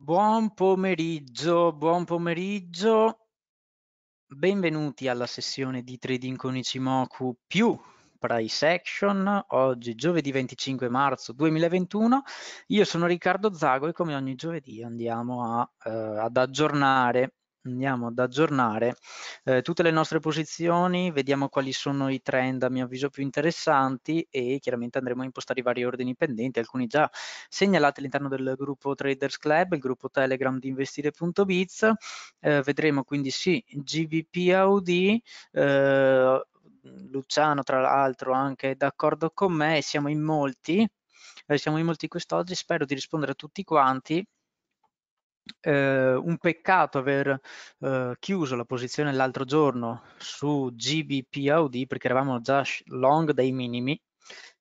Buon pomeriggio, buon pomeriggio. Benvenuti alla sessione di trading con Ichimoku più price action. Oggi giovedì 25 marzo 2021. Io sono Riccardo Zago e come ogni giovedì andiamo a, eh, ad aggiornare andiamo ad aggiornare eh, tutte le nostre posizioni, vediamo quali sono i trend a mio avviso più interessanti e chiaramente andremo a impostare i vari ordini pendenti, alcuni già segnalati all'interno del gruppo Traders Club, il gruppo Telegram di investire.biz, eh, vedremo quindi sì GBP AUD, eh, Luciano tra l'altro anche d'accordo con me siamo in molti, eh, siamo in molti quest'oggi, spero di rispondere a tutti quanti eh, un peccato aver eh, chiuso la posizione l'altro giorno su GBPOD perché eravamo già long dai minimi,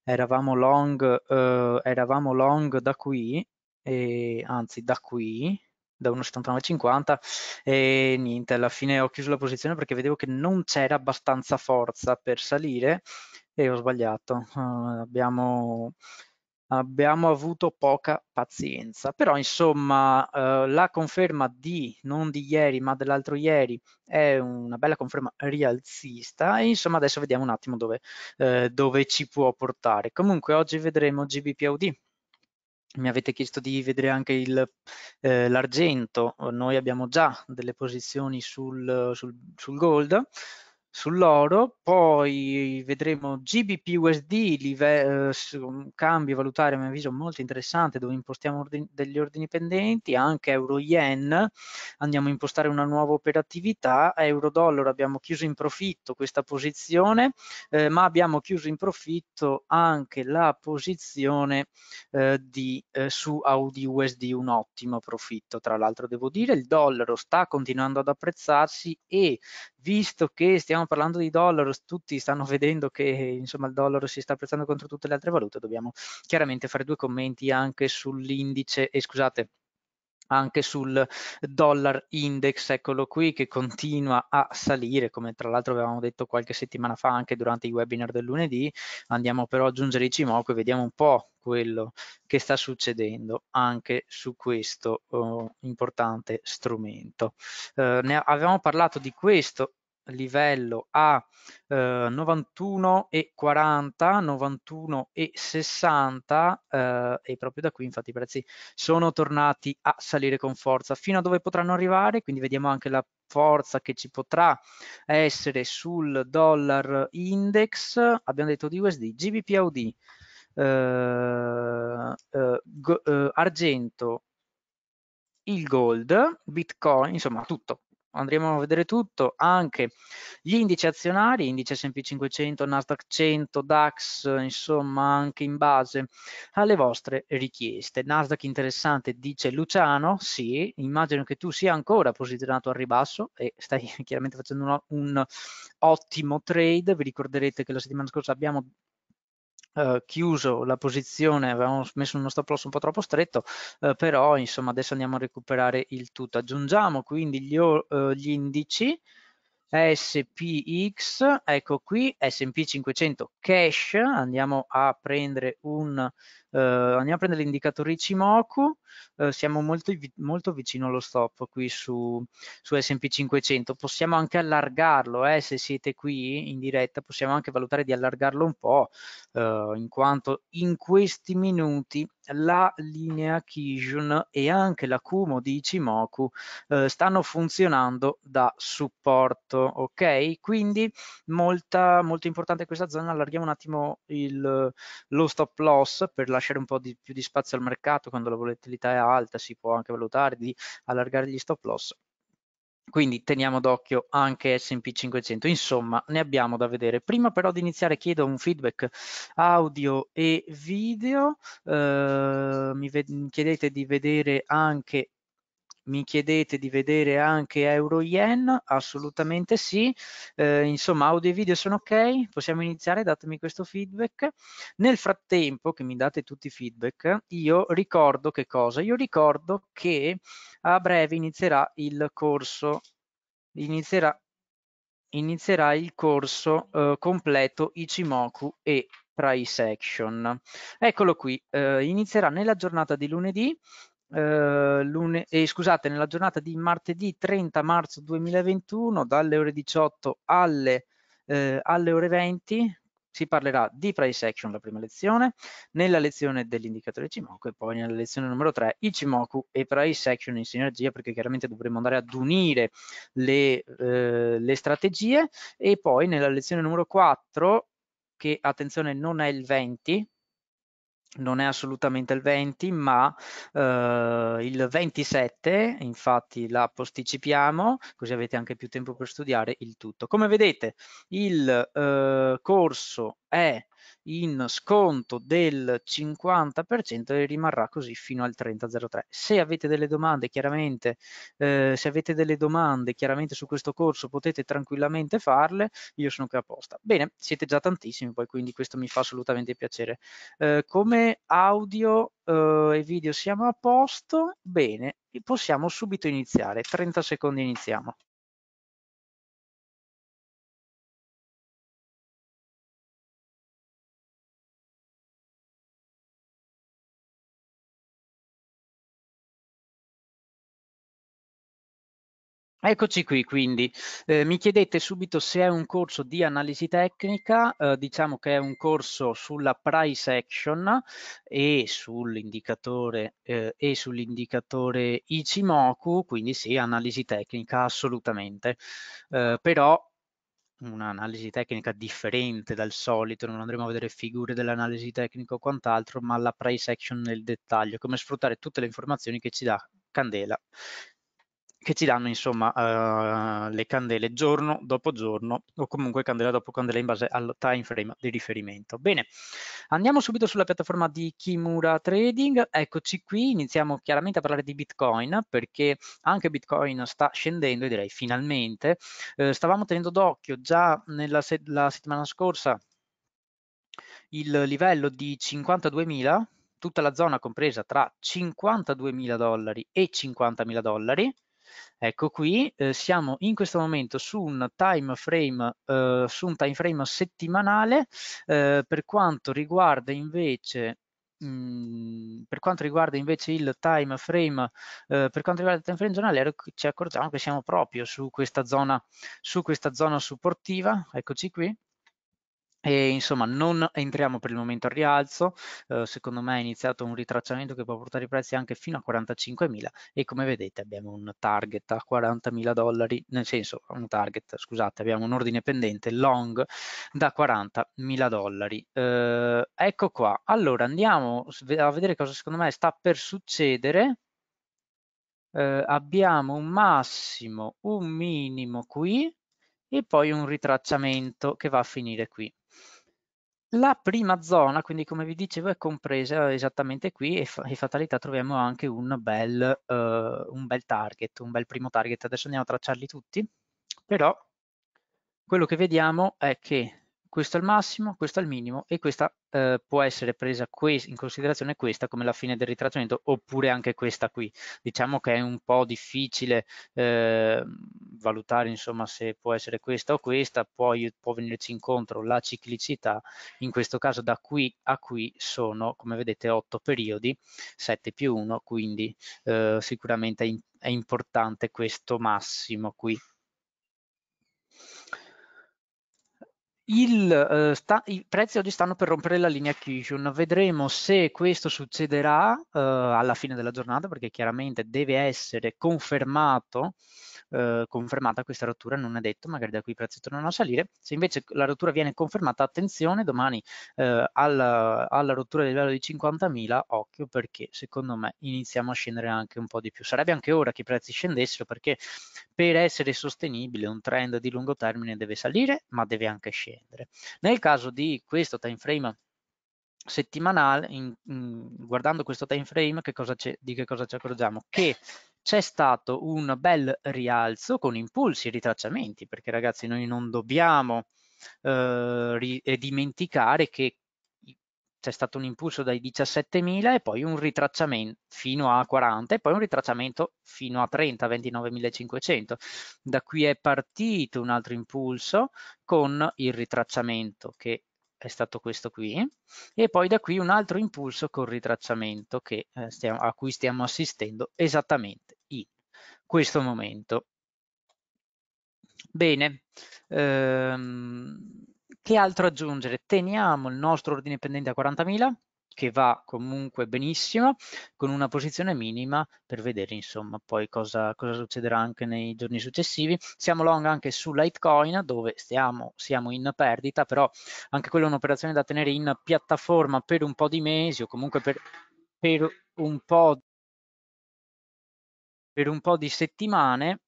eravamo long, eh, eravamo long da qui, e, anzi da qui, da 1,7950 e niente, alla fine ho chiuso la posizione perché vedevo che non c'era abbastanza forza per salire e ho sbagliato. Uh, abbiamo abbiamo avuto poca pazienza, però insomma eh, la conferma di, non di ieri ma dell'altro ieri, è una bella conferma rialzista e insomma adesso vediamo un attimo dove, eh, dove ci può portare. Comunque oggi vedremo GBPUD, mi avete chiesto di vedere anche eh, l'argento, eh, noi abbiamo già delle posizioni sul, sul, sul gold, sull'oro, poi vedremo GBP USD, live- eh, un cambio valutario a mio avviso molto interessante dove impostiamo ordini, degli ordini pendenti, anche euro yen, andiamo a impostare una nuova operatività, euro dollaro abbiamo chiuso in profitto questa posizione, eh, ma abbiamo chiuso in profitto anche la posizione eh, di, eh, su Audi USD, un ottimo profitto tra l'altro devo dire, il dollaro sta continuando ad apprezzarsi e visto che stiamo parlando di dollaro, tutti stanno vedendo che insomma, il dollaro si sta apprezzando contro tutte le altre valute, dobbiamo chiaramente fare due commenti anche sull'indice, e eh, scusate, anche sul dollar index, eccolo qui, che continua a salire, come tra l'altro avevamo detto qualche settimana fa anche durante i webinar del lunedì. Andiamo però ad aggiungere i cimoco e vediamo un po' quello che sta succedendo anche su questo oh, importante strumento. Eh, ne avevamo parlato di questo livello a eh, 91 e 40, 91 e 60 eh, e proprio da qui infatti i prezzi sono tornati a salire con forza fino a dove potranno arrivare, quindi vediamo anche la forza che ci potrà essere sul dollar index, abbiamo detto di USD, GBPAUD, eh, eh, eh, argento, il gold, bitcoin, insomma tutto, andremo a vedere tutto, anche gli indici azionari, indice S&P 500, Nasdaq 100, DAX, insomma anche in base alle vostre richieste. Nasdaq interessante dice Luciano, sì, immagino che tu sia ancora posizionato al ribasso e stai chiaramente facendo un, un ottimo trade, vi ricorderete che la settimana scorsa abbiamo eh, chiuso la posizione, avevamo messo uno stop loss un po' troppo stretto, eh, però insomma adesso andiamo a recuperare il tutto. Aggiungiamo quindi gli, eh, gli indici SPX, ecco qui S&P 500 cash, andiamo a prendere un eh, prendere l'indicatore Ichimoku eh, siamo molto, molto, vicino allo stop qui su, su S&P 500, possiamo anche allargarlo, eh, se siete qui in diretta possiamo anche valutare di allargarlo un po', eh, in quanto in questi minuti la linea Kijun e anche l'acumo di Ichimoku eh, stanno funzionando da supporto, ok? Quindi molta, molto importante questa zona, allarghiamo un attimo il, lo stop loss per lasciare un po' di, più di spazio al mercato quando la volatilità volatilità è alta si può anche valutare di allargare gli stop loss quindi teniamo d'occhio anche S&P 500 insomma ne abbiamo da vedere prima però di iniziare chiedo un feedback audio e video eh, mi, mi chiedete di vedere anche mi chiedete di vedere anche euro yen assolutamente sì eh, insomma audio e video sono ok possiamo iniziare datemi questo feedback nel frattempo che mi date tutti i feedback io ricordo che cosa io ricordo che a breve inizierà il corso inizierà inizierà il corso eh, completo Ichimoku e price action eccolo qui eh, inizierà nella giornata di lunedì eh, eh, scusate, nella giornata di martedì 30 marzo 2021 dalle ore 18 alle, eh, alle ore 20 si parlerà di price action la prima lezione, nella lezione dell'indicatore Cimoku e poi nella lezione numero 3 il Cimoku e price action in sinergia perché chiaramente dovremo andare ad unire le, eh, le strategie e poi nella lezione numero 4 che attenzione non è il 20 non è assolutamente il 20, ma eh, il 27, infatti la posticipiamo, così avete anche più tempo per studiare il tutto. Come vedete, il eh, corso è in sconto del 50% e rimarrà così fino al 30.03. Se avete delle domande, chiaramente, eh, se avete delle domande, chiaramente su questo corso potete tranquillamente farle, io sono qui apposta. Bene, siete già tantissimi poi, quindi questo mi fa assolutamente piacere. Eh, come audio eh, e video siamo a posto, bene, possiamo subito iniziare, 30 secondi iniziamo. Eccoci qui quindi, eh, mi chiedete subito se è un corso di analisi tecnica, eh, diciamo che è un corso sulla price action e sull'indicatore eh, e Ichimoku, quindi sì, analisi tecnica assolutamente, eh, però un'analisi tecnica differente dal solito, non andremo a vedere figure dell'analisi tecnica o quant'altro, ma la price action nel dettaglio, come sfruttare tutte le informazioni che ci dà Candela che ci danno insomma uh, le candele giorno dopo giorno o comunque candela dopo candela in base al time frame di riferimento. Bene, andiamo subito sulla piattaforma di Kimura Trading, eccoci qui, iniziamo chiaramente a parlare di Bitcoin perché anche Bitcoin sta scendendo e direi finalmente, eh, stavamo tenendo d'occhio già nella se settimana scorsa il livello di 52.000 tutta la zona compresa tra 52.000 dollari e 50.000 dollari, Ecco qui eh, siamo in questo momento su un time frame, eh, su un time frame settimanale eh, per quanto riguarda invece mm, per quanto riguarda invece il time frame eh, per quanto riguarda il time frame giornaliero ci accorgiamo che siamo proprio su questa zona su questa zona supportiva eccoci qui e, insomma, non entriamo per il momento al rialzo, eh, secondo me è iniziato un ritracciamento che può portare i prezzi anche fino a 45.000 e come vedete abbiamo un target a 40.000 dollari, nel senso un target, scusate, abbiamo un ordine pendente long da 40.000 dollari. Eh, ecco qua, allora andiamo a vedere cosa secondo me sta per succedere. Eh, abbiamo un massimo, un minimo qui e poi un ritracciamento che va a finire qui. La prima zona, quindi come vi dicevo, è compresa esattamente qui e, fa e fatalità troviamo anche un bel, uh, un bel target, un bel primo target. Adesso andiamo a tracciarli tutti, però quello che vediamo è che questo è il massimo, questo è il minimo e questa eh, può essere presa in considerazione questa come la fine del ritracciamento oppure anche questa qui. Diciamo che è un po' difficile eh, valutare insomma se può essere questa o questa, poi può venirci incontro la ciclicità, in questo caso da qui a qui sono come vedete 8 periodi, 7 più 1, quindi eh, sicuramente è, in, è importante questo massimo qui. il, eh, sta, I prezzi oggi stanno per rompere la linea Kishun, vedremo se questo succederà eh, alla fine della giornata perché chiaramente deve essere confermato, eh, confermata questa rottura, non è detto, magari da qui i prezzi tornano a salire, se invece la rottura viene confermata attenzione domani eh, alla, alla, rottura del livello di 50.000 occhio perché secondo me iniziamo a scendere anche un po' di più, sarebbe anche ora che i prezzi scendessero perché per essere sostenibile un trend di lungo termine deve salire ma deve anche scendere vendere. Nel caso di questo time frame settimanale, in, in, guardando questo time frame, che di che cosa ci accorgiamo? Che c'è stato un bel rialzo con impulsi e ritracciamenti, perché ragazzi noi non dobbiamo eh, dimenticare che c'è stato un impulso dai 17.000 e poi un ritracciamento fino a 40 e poi un ritracciamento fino a 30, 29.500. Da qui è partito un altro impulso con il ritracciamento che è stato questo qui e poi da qui un altro impulso col ritracciamento che, eh, stiamo, a cui stiamo assistendo esattamente in questo momento. Bene, ehm, che altro aggiungere? Teniamo il nostro ordine pendente a 40.000 che va comunque benissimo con una posizione minima per vedere insomma poi cosa, cosa succederà anche nei giorni successivi. Siamo long anche su Litecoin dove stiamo, siamo in perdita però anche quella è un'operazione da tenere in piattaforma per un po' di mesi o comunque per, per un po' per un po' di settimane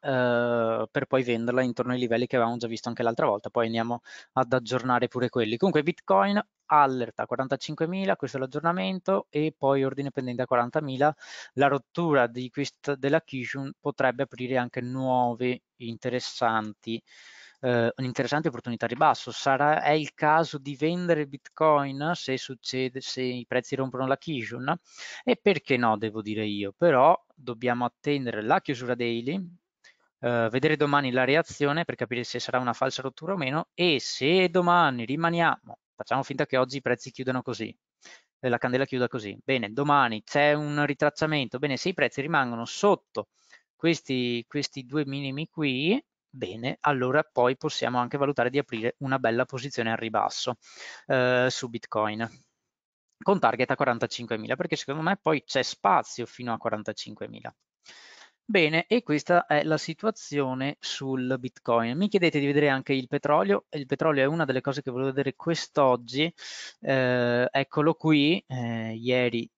eh, per poi venderla intorno ai livelli che avevamo già visto anche l'altra volta, poi andiamo ad aggiornare pure quelli. Comunque Bitcoin allerta 45.000, questo è l'aggiornamento e poi ordine pendente a 40.000, la rottura di quest, della Kishun potrebbe aprire anche nuove interessanti eh, un'interessante opportunità di ribasso. Sarà, è il caso di vendere Bitcoin se succede, se i prezzi rompono la Kishun? E perché no, devo dire io, però dobbiamo attendere la chiusura daily eh, vedere domani la reazione per capire se sarà una falsa rottura o meno e se domani rimaniamo, facciamo finta che oggi i prezzi chiudano così, eh, la candela chiuda così, bene, domani c'è un ritracciamento, bene, se i prezzi rimangono sotto questi, questi due minimi qui, bene, allora poi possiamo anche valutare di aprire una bella posizione al ribasso eh, su Bitcoin con target a 45.000 perché secondo me poi c'è spazio fino a 45.000 Bene, e questa è la situazione sul Bitcoin. Mi chiedete di vedere anche il petrolio. Il petrolio è una delle cose che volevo vedere quest'oggi. Eh, eccolo qui, eh, ieri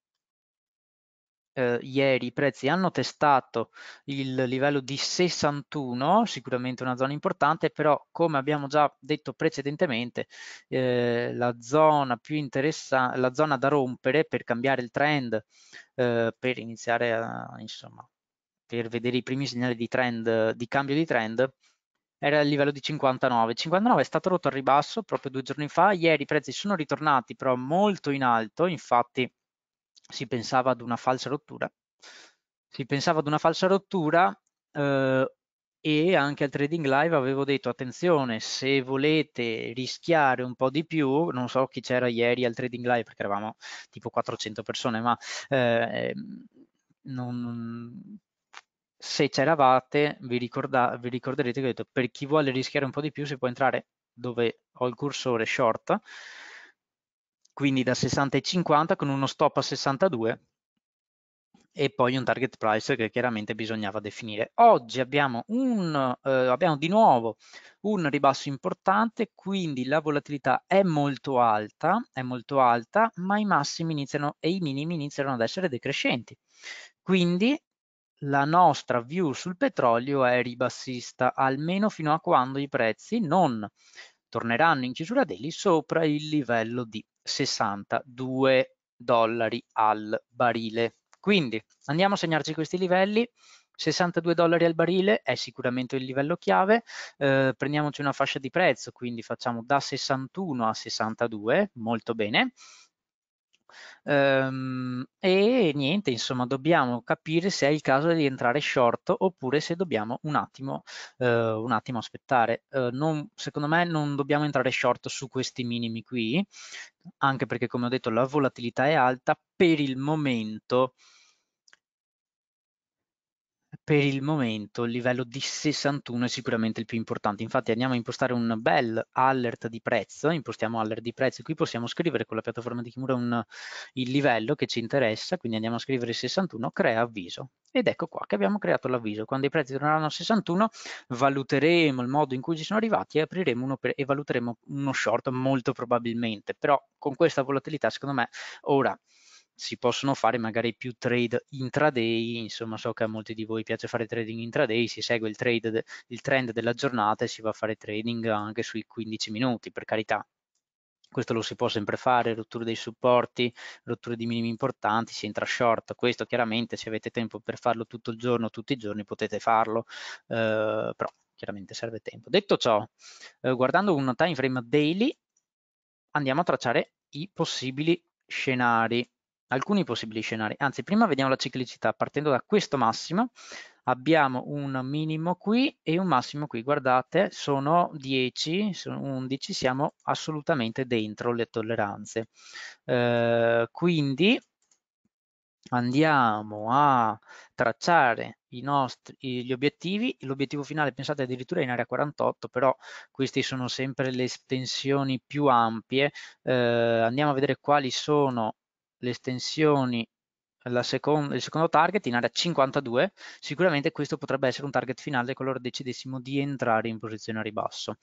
Uh, ieri i prezzi hanno testato il livello di 61, sicuramente una zona importante, però come abbiamo già detto precedentemente, eh, la zona più interessante, la zona da rompere per cambiare il trend, eh, per iniziare a, insomma, per vedere i primi segnali di trend, di cambio di trend, era il livello di 59. 59 è stato rotto al ribasso proprio due giorni fa, ieri i prezzi sono ritornati però molto in alto, infatti si pensava ad una falsa rottura, si pensava ad una falsa rottura eh, e anche al trading live avevo detto attenzione se volete rischiare un po' di più, non so chi c'era ieri al trading live perché eravamo tipo 400 persone, ma... Eh, ehm, non, se c'eravate vi, ricorda- vi ricorderete che ho detto per chi vuole rischiare un po' di più si può entrare dove ho il cursore short, quindi da 60 ai 50 con uno stop a 62 e poi un target price che chiaramente bisognava definire. Oggi abbiamo, un, eh, abbiamo di nuovo un ribasso importante, quindi la volatilità è molto alta, è molto alta, ma i massimi iniziano e i minimi iniziano ad essere decrescenti. Quindi la nostra view sul petrolio è ribassista, almeno fino a quando i prezzi non torneranno in chiusura daily sopra il livello di 62 dollari al barile. Quindi andiamo a segnarci questi livelli. 62 dollari al barile è sicuramente il livello chiave, eh, prendiamoci una fascia di prezzo, quindi facciamo da 61 a 62, molto bene, Ehm, e niente, insomma, dobbiamo capire se è il caso di entrare short oppure se dobbiamo un attimo, eh, un attimo aspettare. Eh, non, secondo me non dobbiamo entrare short su questi minimi qui, anche perché come ho detto la volatilità è alta per il momento per il momento il livello di 61 è sicuramente il più importante. Infatti andiamo a impostare un bel alert di prezzo, impostiamo alert di prezzo, qui possiamo scrivere con la piattaforma di Kimura un, il livello che ci interessa, quindi andiamo a scrivere 61, crea avviso. Ed ecco qua che abbiamo creato l'avviso. Quando i prezzi torneranno a 61 valuteremo il modo in cui ci sono arrivati e apriremo uno per, e valuteremo uno short molto probabilmente, però con questa volatilità secondo me ora si possono fare magari più trade intraday, insomma so che a molti di voi piace fare trading intraday, si segue il, trade, il trend della giornata e si va a fare trading anche sui 15 minuti, per carità, questo lo si può sempre fare, rotture dei supporti, rotture di minimi importanti, si entra short, questo chiaramente se avete tempo per farlo tutto il giorno, tutti i giorni potete farlo, eh, però chiaramente serve tempo. Detto ciò, eh, guardando un time frame daily, andiamo a tracciare i possibili scenari alcuni possibili scenari. Anzi, prima vediamo la ciclicità. Partendo da questo massimo, abbiamo un minimo qui e un massimo qui. Guardate, sono 10, sono 11, siamo assolutamente dentro le tolleranze. Eh, quindi andiamo a tracciare nostri, gli obiettivi. L'obiettivo finale, pensate, addirittura in area 48, però queste sono sempre le estensioni più ampie. Eh, andiamo a vedere quali sono le estensioni seconda, il secondo target in area 52, sicuramente questo potrebbe essere un target finale qualora decidessimo di entrare in posizione a ribasso.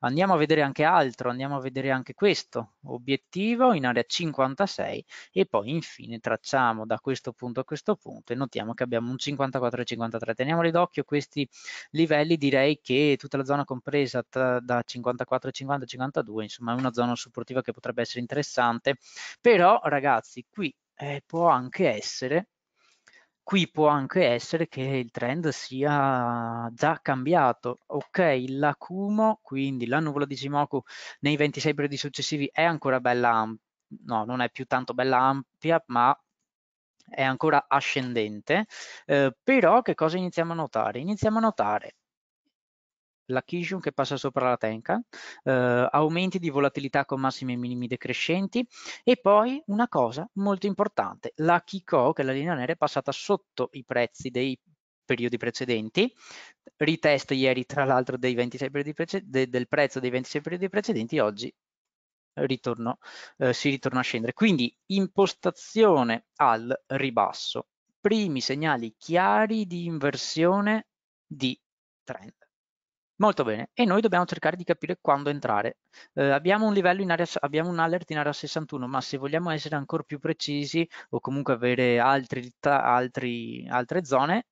Andiamo a vedere anche altro, andiamo a vedere anche questo, obiettivo in area 56 e poi infine tracciamo da questo punto a questo punto e notiamo che abbiamo un 54 e 53. Teniamoli d'occhio questi livelli, direi che tutta la zona compresa da 54 e 50 52, insomma è una zona supportiva che potrebbe essere interessante, però ragazzi qui eh, può anche essere, qui può anche essere che il trend sia già cambiato. Ok, l'acumo, quindi la nuvola di Shimoku nei 26 periodi successivi è ancora bella no, non è più tanto bella ampia, ma è ancora ascendente, eh, però che cosa iniziamo a notare? Iniziamo a notare la Kijun che passa sopra la Tenka, eh, aumenti di volatilità con massimi e minimi decrescenti e poi una cosa molto importante, la Kiko, che è la linea nera, è passata sotto i prezzi dei periodi precedenti, ritest ieri tra l'altro de, del prezzo dei 26 periodi precedenti, oggi ritorno, eh, si ritorna a scendere. Quindi impostazione al ribasso, primi segnali chiari di inversione di trend. Molto bene, e noi dobbiamo cercare di capire quando entrare. Eh, abbiamo un livello in area, abbiamo un alert in area 61, ma se vogliamo essere ancora più precisi o comunque avere altri, altri, altre zone,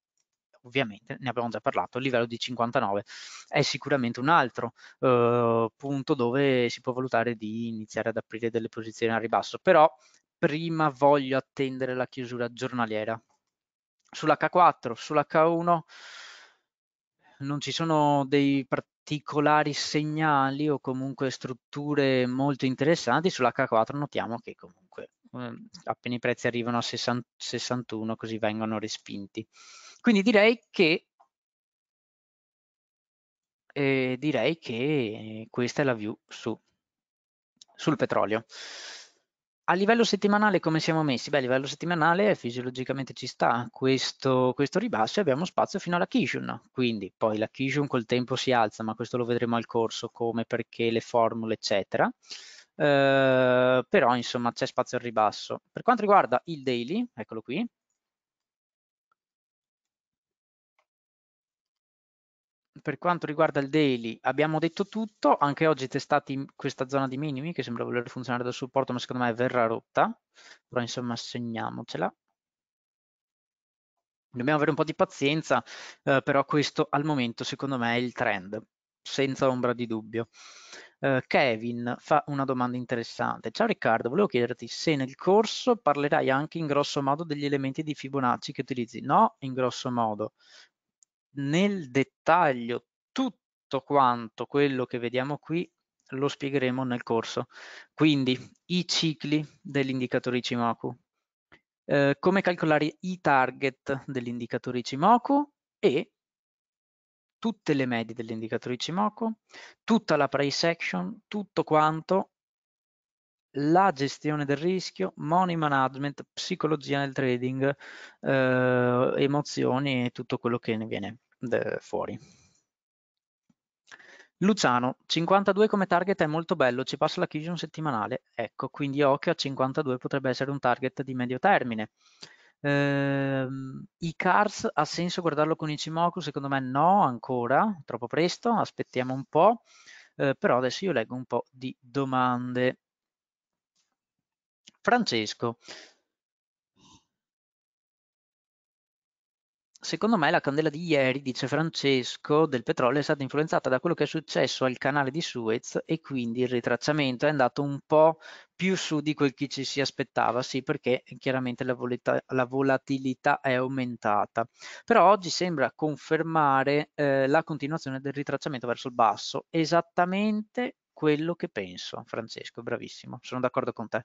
ovviamente ne abbiamo già parlato, il livello di 59 è sicuramente un altro eh, punto dove si può valutare di iniziare ad aprire delle posizioni a ribasso, però prima voglio attendere la chiusura giornaliera. Sull'H4, sulla sull'H1 non ci sono dei particolari segnali o comunque strutture molto interessanti, sull'H4 notiamo che comunque eh, appena i prezzi arrivano a 60, 61 così vengono respinti. Quindi direi che, eh, direi che questa è la view su, sul petrolio a livello settimanale come siamo messi? Beh, a livello settimanale fisiologicamente ci sta questo, questo ribasso e abbiamo spazio fino alla Kishun, quindi poi la Kishun col tempo si alza, ma questo lo vedremo al corso, come, perché, le formule, eccetera. Eh, però insomma c'è spazio al ribasso. Per quanto riguarda il daily, eccolo qui, per quanto riguarda il daily abbiamo detto tutto, anche oggi testati questa zona di minimi che sembra voler funzionare da supporto ma secondo me verrà rotta, però insomma segniamocela. Dobbiamo avere un po' di pazienza, eh, però questo al momento secondo me è il trend, senza ombra di dubbio. Eh, Kevin fa una domanda interessante. Ciao Riccardo, volevo chiederti se nel corso parlerai anche in grosso modo degli elementi di Fibonacci che utilizzi. No, in grosso modo, nel dettaglio tutto quanto quello che vediamo qui lo spiegheremo nel corso. Quindi i cicli dell'indicatore Ichimoku, eh, come calcolare i target dell'indicatore Ichimoku e tutte le medie dell'indicatore Ichimoku, tutta la price action, tutto quanto la gestione del rischio, money management, psicologia nel trading, eh, emozioni e tutto quello che ne viene fuori. Luciano, 52 come target è molto bello, ci passa la chiusura settimanale. Ecco, quindi occhio a 52 potrebbe essere un target di medio termine. Eh, I CARS ha senso guardarlo con Ichimoku? Secondo me no, ancora, troppo presto, aspettiamo un po'. Eh, però adesso io leggo un po' di domande. Francesco Secondo me la candela di ieri, dice Francesco, del petrolio è stata influenzata da quello che è successo al canale di Suez e quindi il ritracciamento è andato un po' più su di quel che ci si aspettava, sì, perché chiaramente la, volata la volatilità è aumentata. Però oggi sembra confermare eh, la continuazione del ritracciamento verso il basso, esattamente quello che penso, Francesco, bravissimo, sono d'accordo con te.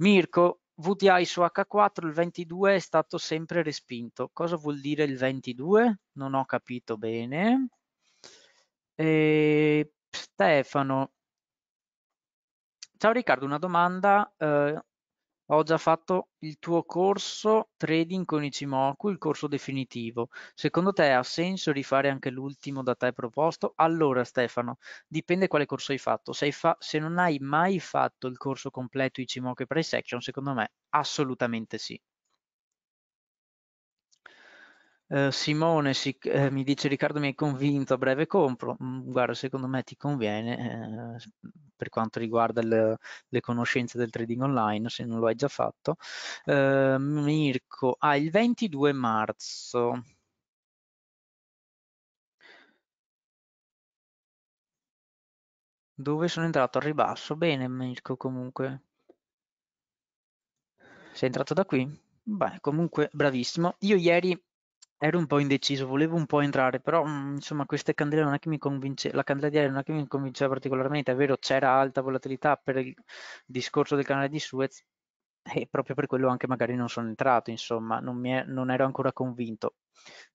Mirko, VTI su H4 il 22 è stato sempre respinto. Cosa vuol dire il 22? Non ho capito bene. E Stefano. Ciao Riccardo, una domanda. Eh, ho già fatto il tuo corso trading con Ichimoku, il corso definitivo. Secondo te ha senso rifare anche l'ultimo da te proposto? Allora Stefano, dipende quale corso hai fatto. Se, hai fa- se non hai mai fatto il corso completo Ichimoku e Price Action, secondo me assolutamente sì. Eh, Simone si, eh, mi dice Riccardo mi hai convinto, a breve compro. Mm, guarda, secondo me ti conviene eh, per quanto riguarda le, le, conoscenze del trading online, se non lo hai già fatto. Eh, Mirko, ah, il 22 marzo. Dove sono entrato al ribasso? Bene Mirko comunque. Sei entrato da qui? Beh, comunque bravissimo. Io ieri Ero un po' indeciso, volevo un po' entrare, però mm, insomma queste candele non è che mi convince la candela di aria non è che mi convinceva particolarmente, è vero c'era alta volatilità per il discorso del canale di Suez e proprio per quello anche magari non sono entrato, insomma, non, mi è, non ero ancora convinto.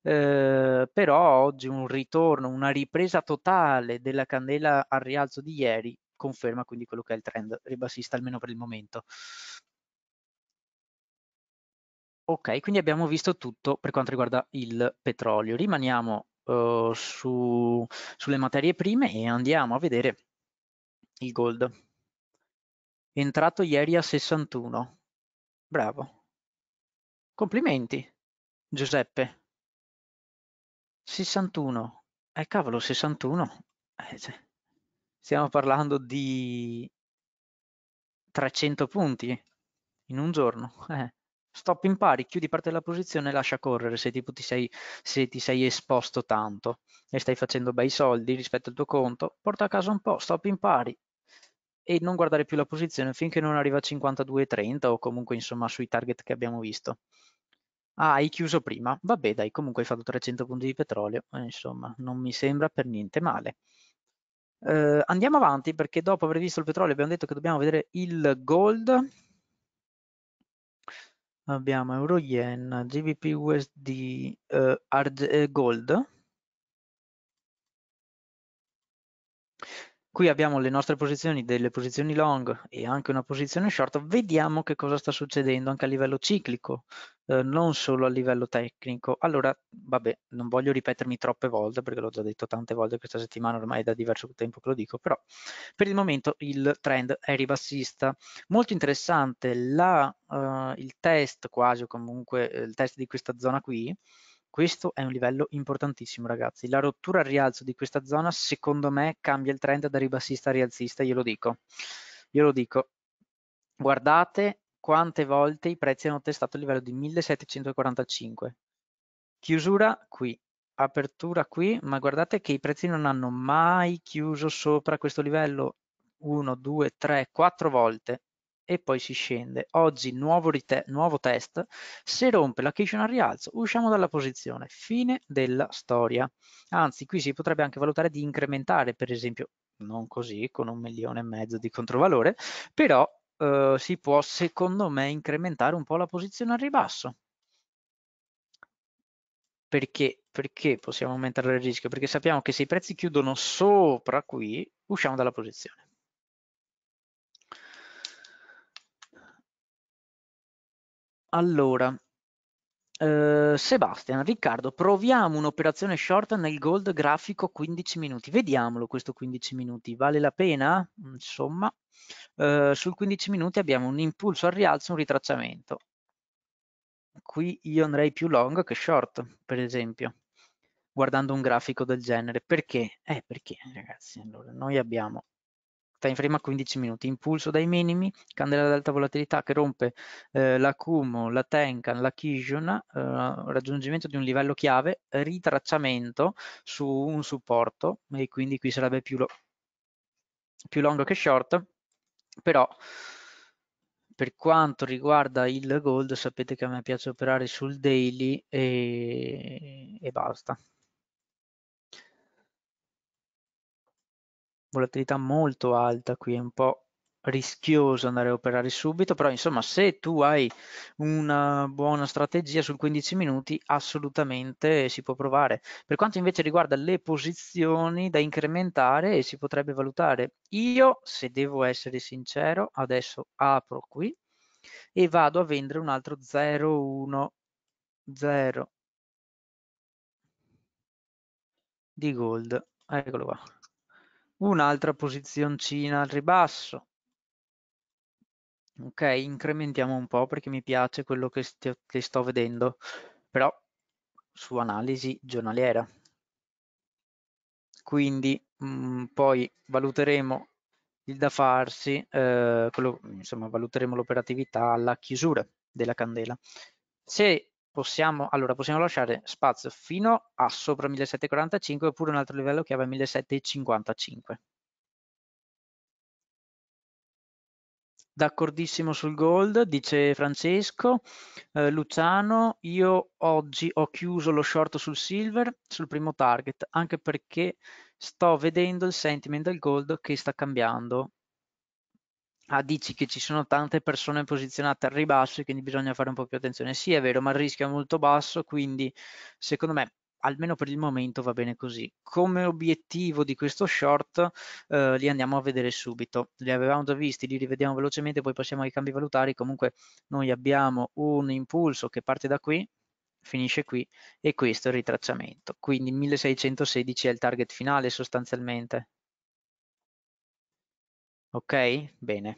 Eh, però oggi un ritorno, una ripresa totale della candela al rialzo di ieri conferma quindi quello che è il trend ribassista almeno per il momento. Ok, quindi abbiamo visto tutto per quanto riguarda il petrolio. Rimaniamo uh, su, sulle materie prime e andiamo a vedere il gold. entrato ieri a 61. Bravo. Complimenti, Giuseppe. 61. Eh cavolo, 61. Eh, cioè, stiamo parlando di 300 punti in un giorno. Eh stop impari, chiudi parte della posizione e lascia correre se, tipo, ti, sei, se ti sei esposto tanto e stai facendo bei soldi rispetto al tuo conto, porta a casa un po', stop impari e non guardare più la posizione finché non arriva a 52,30 o comunque insomma sui target che abbiamo visto. Ah, hai chiuso prima? Vabbè dai, comunque hai fatto 300 punti di petrolio, eh, insomma non mi sembra per niente male. Uh, andiamo avanti perché dopo aver visto il petrolio abbiamo detto che dobbiamo vedere il gold abbiamo euro yen, GBP USD, eh, Arge- eh, Gold, Qui abbiamo le nostre posizioni, delle posizioni long e anche una posizione short. Vediamo che cosa sta succedendo anche a livello ciclico, eh, non solo a livello tecnico. Allora, vabbè, non voglio ripetermi troppe volte perché l'ho già detto tante volte questa settimana, ormai è da diverso tempo che lo dico, però per il momento il trend è ribassista. Molto interessante la, eh, il test quasi o comunque eh, il test di questa zona qui, questo è un livello importantissimo ragazzi, la rottura al rialzo di questa zona secondo me cambia il trend da ribassista a rialzista, glielo dico, glielo dico, guardate quante volte i prezzi hanno testato il livello di 1745, chiusura qui, apertura qui, ma guardate che i prezzi non hanno mai chiuso sopra questo livello 1, 2, 3, 4 volte e poi si scende. Oggi nuovo, nuovo test, se rompe la kitchen al rialzo usciamo dalla posizione, fine della storia. Anzi, qui si potrebbe anche valutare di incrementare, per esempio, non così, con un milione e mezzo di controvalore, però eh, si può, secondo me, incrementare un po' la posizione al ribasso. Perché? Perché possiamo aumentare il rischio? Perché sappiamo che se i prezzi chiudono sopra qui, usciamo dalla posizione. Allora, eh, Sebastian, Riccardo, proviamo un'operazione short nel gold grafico 15 minuti. Vediamolo questo 15 minuti, vale la pena? Insomma, eh, sul 15 minuti abbiamo un impulso al rialzo, un ritracciamento. Qui io andrei più long che short, per esempio, guardando un grafico del genere. Perché? Eh, perché ragazzi, allora noi abbiamo time frame a 15 minuti, impulso dai minimi, candela ad alta volatilità che rompe eh, la Kumo, la Tenkan, la Kijun, eh, raggiungimento di un livello chiave, ritracciamento su un supporto e quindi qui sarebbe più, lo più long che short, però per quanto riguarda il gold sapete che a me piace operare sul daily e, e basta volatilità molto alta qui, è un po' rischioso andare a operare subito, però insomma se tu hai una buona strategia sul 15 minuti assolutamente si può provare. Per quanto invece riguarda le posizioni da incrementare si potrebbe valutare. Io, se devo essere sincero, adesso apro qui e vado a vendere un altro 010 di gold. Eccolo qua un'altra posizioncina al ribasso. Ok, incrementiamo un po' perché mi piace quello che, st che sto vedendo, però su analisi giornaliera. Quindi mh, mm, poi valuteremo il da farsi, eh, quello, insomma valuteremo l'operatività alla chiusura della candela. Se possiamo, allora, possiamo lasciare spazio fino a sopra 1745 oppure un altro livello chiave 1755. D'accordissimo sul gold, dice Francesco. Eh, Luciano, io oggi ho chiuso lo short sul silver, sul primo target, anche perché sto vedendo il sentiment del gold che sta cambiando ah, dici che ci sono tante persone posizionate al ribasso e quindi bisogna fare un po' più attenzione. Sì, è vero, ma il rischio è molto basso, quindi secondo me almeno per il momento va bene così. Come obiettivo di questo short eh, li andiamo a vedere subito. Li avevamo già visti, li rivediamo velocemente, poi passiamo ai cambi valutari. Comunque noi abbiamo un impulso che parte da qui, finisce qui e questo è il ritracciamento. Quindi 1616 è il target finale sostanzialmente. Ok? Bene.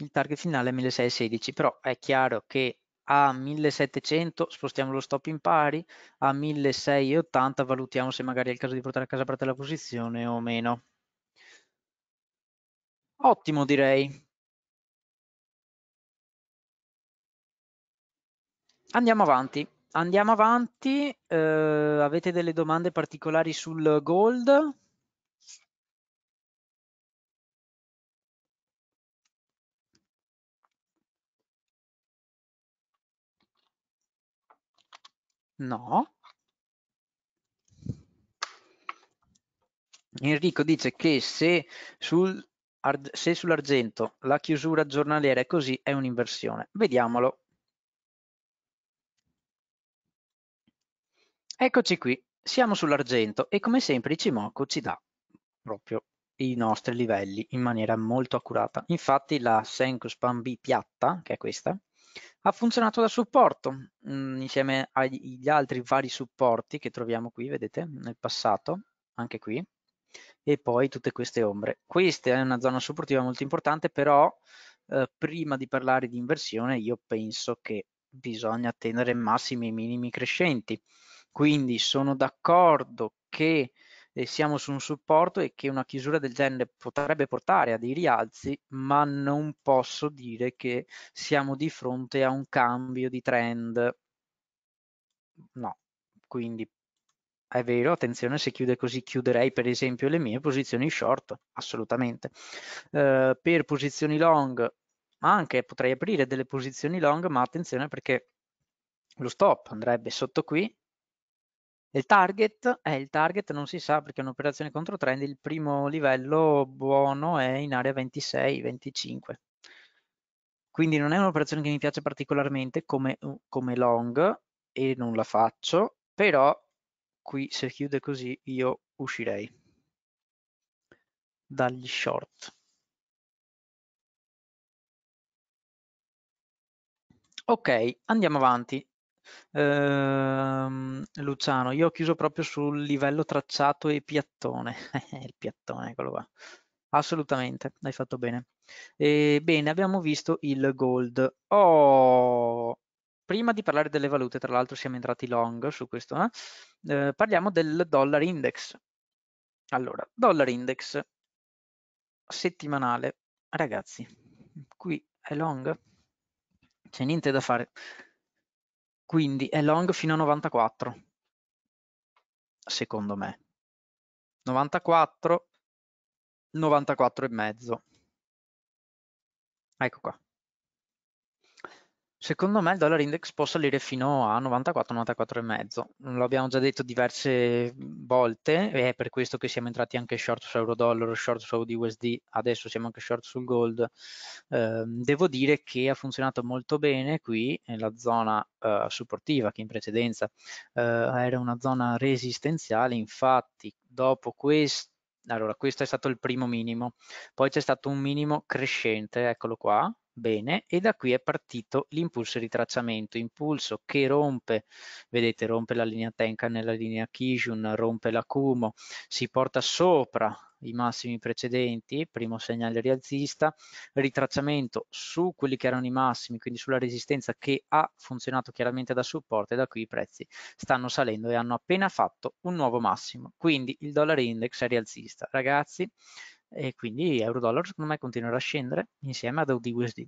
Il target finale è 1616, però è chiaro che a 1700 spostiamo lo stop in pari, a 1680 valutiamo se magari è il caso di portare a casa parte la posizione o meno. Ottimo direi. Andiamo avanti. Andiamo avanti. Eh, avete delle domande particolari sul gold? No. Enrico dice che se, sul, se sull'argento la chiusura giornaliera è così è un'inversione. Vediamolo. Eccoci qui, siamo sull'argento e come sempre Cimoco ci dà proprio i nostri livelli in maniera molto accurata. Infatti la Senko Span B piatta, che è questa, ha funzionato da supporto mh, mm, insieme agli altri vari supporti che troviamo qui, vedete, nel passato, anche qui, e poi tutte queste ombre. Questa è una zona supportiva molto importante, però eh, prima di parlare di inversione io penso che bisogna tenere massimi e minimi crescenti. Quindi sono d'accordo che e siamo su un supporto e che una chiusura del genere potrebbe portare a dei rialzi, ma non posso dire che siamo di fronte a un cambio di trend. No, quindi è vero, attenzione, se chiude così chiuderei per esempio le mie posizioni short, assolutamente. Eh, per posizioni long anche potrei aprire delle posizioni long, ma attenzione perché lo stop andrebbe sotto qui il target, eh, il target non si sa perché è un'operazione contro trend, il primo livello buono è in area 26-25. Quindi non è un'operazione che mi piace particolarmente come, come long e non la faccio, però qui se chiude così io uscirei dagli short. Ok, andiamo avanti ehm, Luciano, io ho chiuso proprio sul livello tracciato e piattone, il piattone, eccolo qua. Assolutamente, hai fatto bene. Ebbene, abbiamo visto il gold. Oh, prima di parlare delle valute, tra l'altro siamo entrati long su questo, eh? Eh, parliamo del dollar index. Allora, dollar index settimanale. Ragazzi, qui è long, c'è niente da fare. Quindi è long fino a 94, secondo me. 94, 94 e mezzo. Ecco qua. Secondo me il dollaro index può salire fino a 94, 94,5. L'abbiamo già detto diverse volte e è per questo che siamo entrati anche short su euro dollaro, short su Audi USD, adesso siamo anche short sul gold. Eh, devo dire che ha funzionato molto bene qui nella zona eh, supportiva che in precedenza eh, era una zona resistenziale, infatti dopo questo allora, questo è stato il primo minimo, poi c'è stato un minimo crescente, eccolo qua, bene e da qui è partito l'impulso di tracciamento, impulso che rompe, vedete rompe la linea Tenkan nella linea Kijun, rompe l'acumo, si porta sopra i massimi precedenti, primo segnale rialzista, ritracciamento su quelli che erano i massimi, quindi sulla resistenza che ha funzionato chiaramente da supporto e da qui i prezzi stanno salendo e hanno appena fatto un nuovo massimo, quindi il dollaro index è rialzista. Ragazzi, e quindi euro-dollaro secondo me continuerà a scendere insieme ad AUD-USD,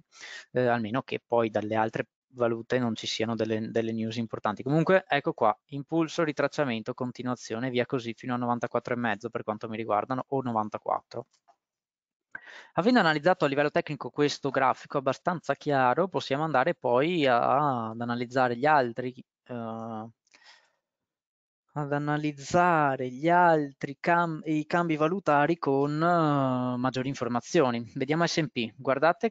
eh, almeno che poi dalle altre valute non ci siano delle, delle, news importanti. Comunque ecco qua, impulso, ritracciamento, continuazione, via così fino a 94,5 per quanto mi riguardano o 94. Avendo analizzato a livello tecnico questo grafico abbastanza chiaro, possiamo andare poi a, ad analizzare gli altri eh, ad analizzare gli altri cam i cambi valutari con uh, maggiori informazioni. Vediamo SP, guardate,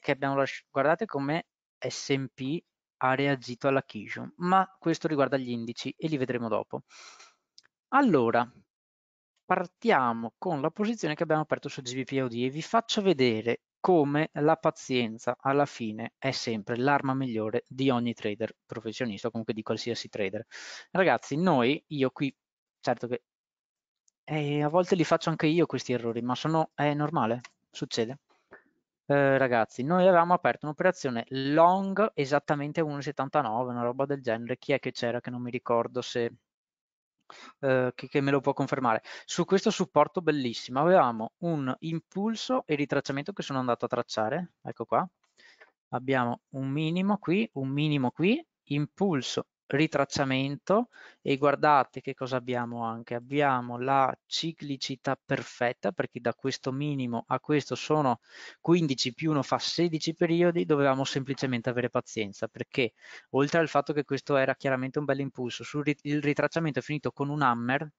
guardate come SP ha reagito alla Kijun, ma questo riguarda gli indici e li vedremo dopo. Allora, partiamo con la posizione che abbiamo aperto su GBPOD e vi faccio vedere come la pazienza alla fine è sempre l'arma migliore di ogni trader professionista, comunque di qualsiasi trader. Ragazzi, noi, io qui, certo che eh, a volte li faccio anche io questi errori, ma sono, è normale, succede. Eh, ragazzi, noi avevamo aperto un'operazione long esattamente 1,79, una roba del genere. Chi è che c'era che non mi ricordo se eh, che, che, me lo può confermare. Su questo supporto bellissimo avevamo un impulso e ritracciamento che sono andato a tracciare, ecco qua, abbiamo un minimo qui, un minimo qui, impulso ritracciamento e guardate che cosa abbiamo anche abbiamo la ciclicità perfetta perché da questo minimo a questo sono 15 più 1 fa 16 periodi dovevamo semplicemente avere pazienza perché oltre al fatto che questo era chiaramente un bel impulso sul rit il ritracciamento è finito con un hammer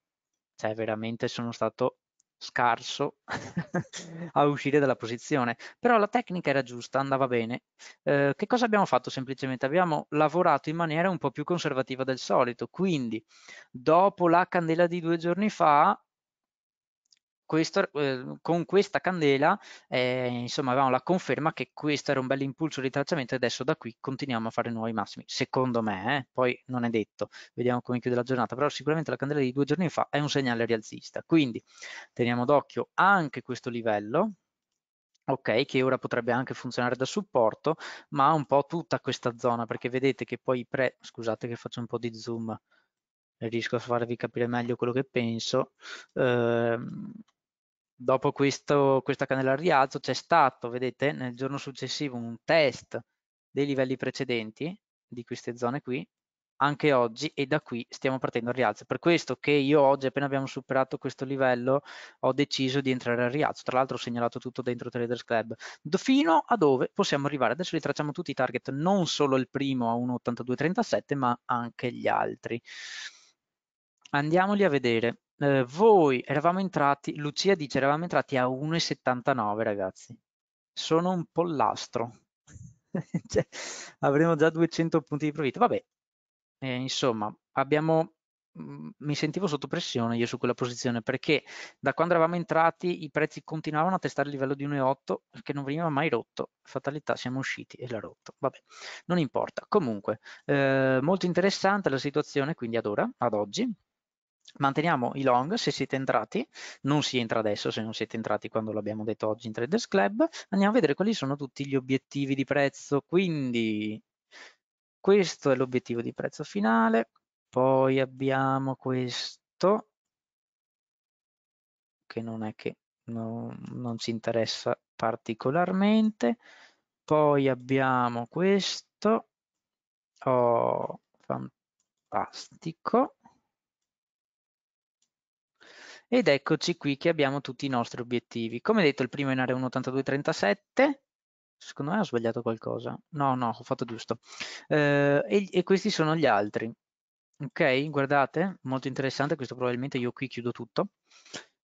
cioè veramente sono stato scarso a uscire dalla posizione, però la tecnica era giusta, andava bene. Eh, che cosa abbiamo fatto semplicemente? Abbiamo lavorato in maniera un po' più conservativa del solito, quindi dopo la candela di due giorni fa questo, eh, con questa candela eh, insomma avevamo la conferma che questo era un bel impulso di tracciamento e adesso da qui continuiamo a fare nuovi massimi, secondo me, eh, poi non è detto, vediamo come chiude la giornata, però sicuramente la candela di due giorni fa è un segnale rialzista, quindi teniamo d'occhio anche questo livello, ok che ora potrebbe anche funzionare da supporto ma un po' tutta questa zona perché vedete che poi i pre scusate che faccio un po' di zoom riesco a farvi capire meglio quello che penso eh, Dopo questo, questa candela al rialzo c'è stato, vedete, nel giorno successivo un test dei livelli precedenti di queste zone qui, anche oggi e da qui stiamo partendo al rialzo. Per questo che io oggi appena abbiamo superato questo livello ho deciso di entrare al rialzo, tra l'altro ho segnalato tutto dentro Traders Club, fino a dove possiamo arrivare. Adesso li tracciamo tutti i target, non solo il primo a 1,8237 ma anche gli altri. Andiamoli a vedere eh, voi eravamo entrati, Lucia dice eravamo entrati a 1,79 ragazzi, sono un pollastro, cioè, avremo già 200 punti di profitto, vabbè, eh, insomma abbiamo mm, mi sentivo sotto pressione io su quella posizione perché da quando eravamo entrati i prezzi continuavano a testare il livello di 1,8 che non veniva mai rotto fatalità siamo usciti e l'ha rotto vabbè non importa comunque eh, molto interessante la situazione quindi ad ora ad oggi Manteniamo i long se siete entrati, non si entra adesso se non siete entrati quando l'abbiamo detto oggi in Traders Club, andiamo a vedere quali sono tutti gli obiettivi di prezzo, quindi questo è l'obiettivo di prezzo finale, poi abbiamo questo che non è che non, non ci interessa particolarmente, poi abbiamo questo, oh, fantastico, ed eccoci qui che abbiamo tutti i nostri obiettivi. Come detto, il primo è in area 1.82.37. Secondo me ho sbagliato qualcosa. No, no, ho fatto giusto. Eh, e, e questi sono gli altri. Ok, guardate, molto interessante, questo probabilmente io qui chiudo tutto.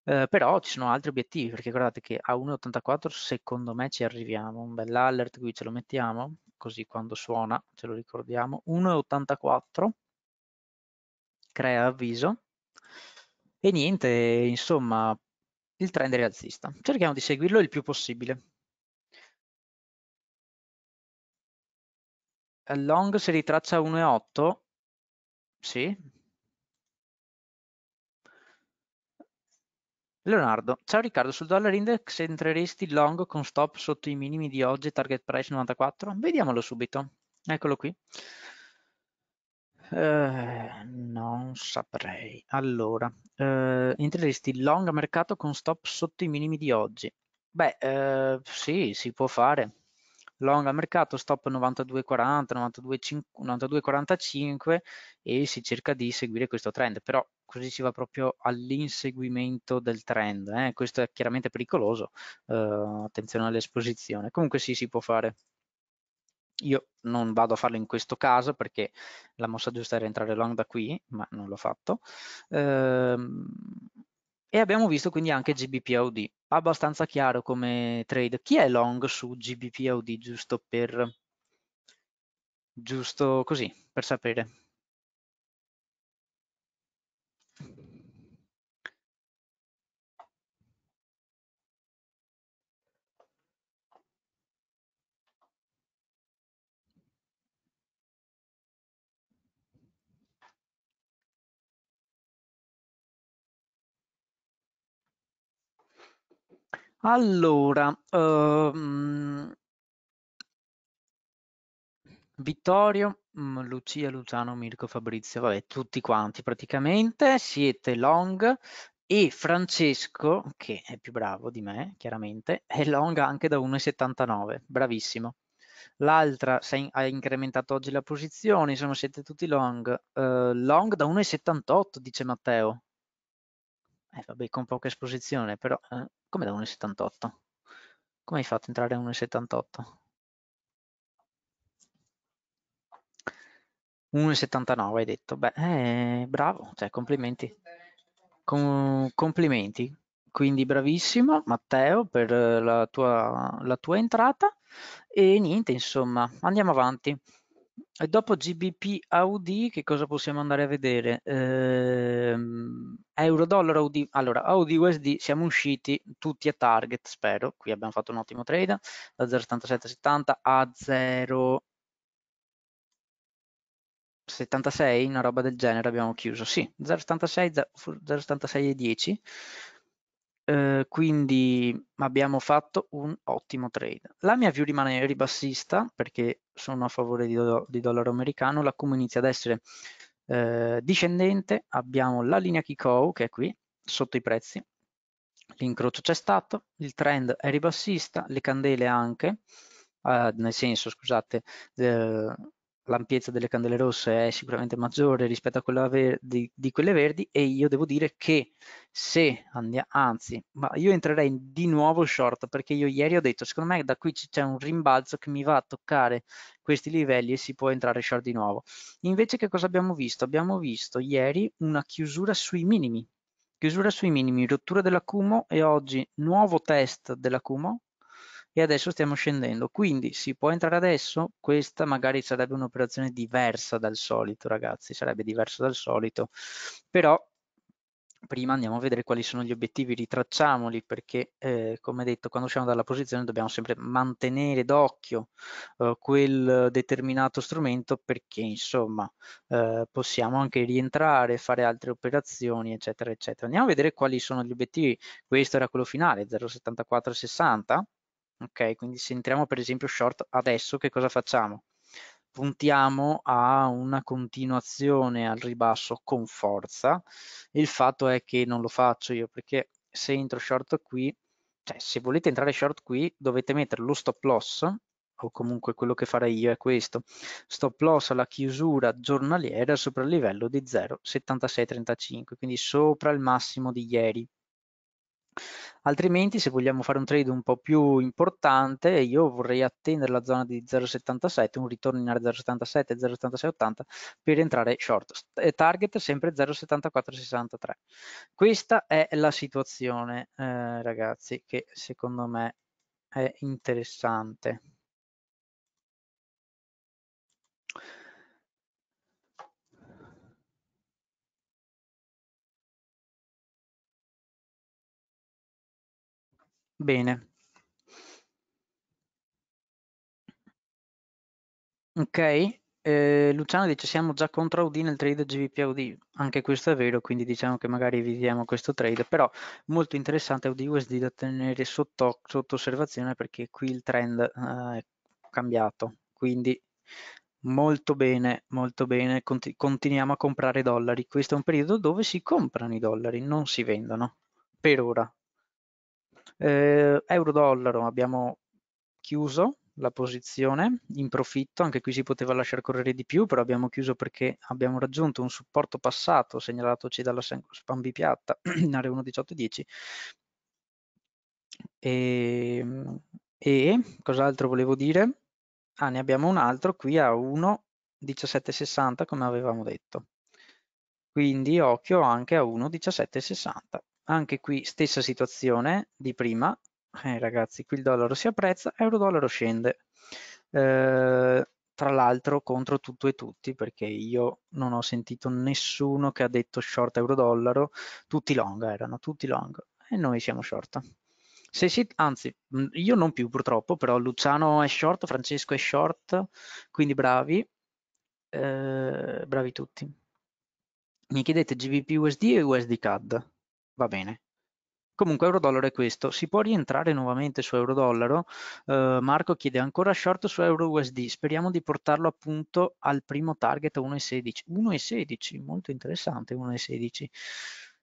Eh, però ci sono altri obiettivi, perché guardate che a 1.84 secondo me ci arriviamo. Un bel alert qui ce lo mettiamo, così quando suona ce lo ricordiamo. 1.84 crea avviso e niente, insomma, il trend è rialzista. Cerchiamo di seguirlo il più possibile. Long si ritraccia 1,8. Sì. Leonardo, ciao Riccardo, sul dollar index entreresti long con stop sotto i minimi di oggi, target price 94? Vediamolo subito. Eccolo qui. Ehm, non saprei. Allora, eh, entreresti long a mercato con stop sotto i minimi di oggi? Beh, eh, sì, si può fare. Long a mercato, stop 92,40, 92,45 e si cerca di seguire questo trend, però così si va proprio all'inseguimento del trend. Eh? Questo è chiaramente pericoloso, ehm, attenzione all'esposizione. Comunque sì, si può fare. Io non vado a farlo in questo caso perché la mossa giusta era entrare long da qui, ma non l'ho fatto. Ehm, e abbiamo visto quindi anche GBPAUD, abbastanza chiaro come trade. Chi è long su GBPAUD giusto per giusto così, per sapere? Allora, ehm, Vittorio, mm, Lucia, Luciano, Mirko, Fabrizio, vabbè, tutti quanti praticamente, siete long e Francesco, che è più bravo di me, chiaramente, è long anche da 1,79, bravissimo. L'altra ha incrementato oggi la posizione, insomma siete tutti long, eh, long da 1,78 dice Matteo, eh, vabbè, con poca esposizione, però eh, come da 1,78? Come hai fatto a entrare a 1,78? 1,79 hai detto, beh, eh, bravo, cioè complimenti. Com complimenti, quindi bravissimo Matteo per eh, la tua, la tua entrata e niente, insomma, andiamo avanti. E dopo GBP AUD che cosa possiamo andare a vedere? Ehm, Euro dollaro AUD, allora AUD USD siamo usciti tutti a target spero, qui abbiamo fatto un ottimo trade da 0,7770 a 0,76 una roba del genere abbiamo chiuso, sì 0,76 0,76 e 10 Uhm, quindi abbiamo fatto un ottimo trade. La mia view rimane ribassista perché sono a favore di, do di dollaro americano, la l'accumulo inizia ad essere eh, discendente, abbiamo la linea Kiko che è qui sotto i prezzi, l'incrocio c'è stato, il trend è ribassista, le candele anche, eh, nel senso scusate, eh, l'ampiezza delle candele rosse è sicuramente maggiore rispetto a quella verdi, di quelle verdi e io devo dire che se andiamo, anzi, ma io entrerei di nuovo short perché io ieri ho detto secondo me da qui c'è un rimbalzo che mi va a toccare questi livelli e si può entrare short di nuovo. Invece che cosa abbiamo visto? Abbiamo visto ieri una chiusura sui minimi, chiusura sui minimi, rottura dell'acumo e oggi nuovo test dell'acumo e adesso stiamo scendendo. Quindi si può entrare adesso? Questa magari sarebbe un'operazione diversa dal solito, ragazzi, sarebbe diversa dal solito, però prima andiamo a vedere quali sono gli obiettivi, ritracciamoli perché eh, come detto quando usciamo dalla posizione dobbiamo sempre mantenere d'occhio eh, quel determinato strumento perché insomma eh, possiamo anche rientrare, fare altre operazioni eccetera eccetera. Andiamo a vedere quali sono gli obiettivi, questo era quello finale 0,7460 ok? Quindi se entriamo per esempio short adesso, che cosa facciamo? Puntiamo a una continuazione al ribasso con forza. Il fatto è che non lo faccio io perché se entro short qui, cioè se volete entrare short qui dovete mettere lo stop loss o comunque quello che farei io è questo stop loss alla chiusura giornaliera sopra il livello di 0,7635 quindi sopra il massimo di ieri altrimenti se vogliamo fare un trade un po' più importante io vorrei attendere la zona di 0,77 un ritorno in area 0,77 0,7680 per entrare short eh, target sempre 0,7463 questa è la situazione eh, ragazzi che secondo me è interessante Bene. Ok, eh, Luciano dice siamo già contro AUD nel trade GVP aud anche questo è vero, quindi diciamo che magari evitiamo questo trade, però molto interessante AUD-USD da tenere sotto, sotto, osservazione perché qui il trend eh, è cambiato, quindi molto bene, molto bene, Conti continuiamo a comprare dollari, questo è un periodo dove si comprano i dollari, non si vendono, per ora, eh, Euro-dollaro abbiamo chiuso la posizione in profitto, anche qui si poteva lasciare correre di più, però abbiamo chiuso perché abbiamo raggiunto un supporto passato segnalatoci dalla Spambi piatta in area 1.18.10 e, ehm, e cos'altro volevo dire? Ah, ne abbiamo un altro qui a 1.1760 come avevamo detto. Quindi occhio anche a 1.1760 anche qui stessa situazione di prima, eh, ragazzi qui il dollaro si apprezza, euro dollaro scende, eh, tra l'altro contro tutto e tutti perché io non ho sentito nessuno che ha detto short euro dollaro, tutti long erano, tutti long e noi siamo short. Se si, anzi, mm, io non più purtroppo, però Luciano è short, Francesco è short, quindi bravi, eh, bravi tutti. Mi chiedete GBP USD e USD CAD va bene. Comunque euro-dollaro è questo. Si può rientrare nuovamente su euro-dollaro? Eh, Marco chiede ancora short su euro-USD. Speriamo di portarlo appunto al primo target a 1,16. 1,16, molto interessante 1,16.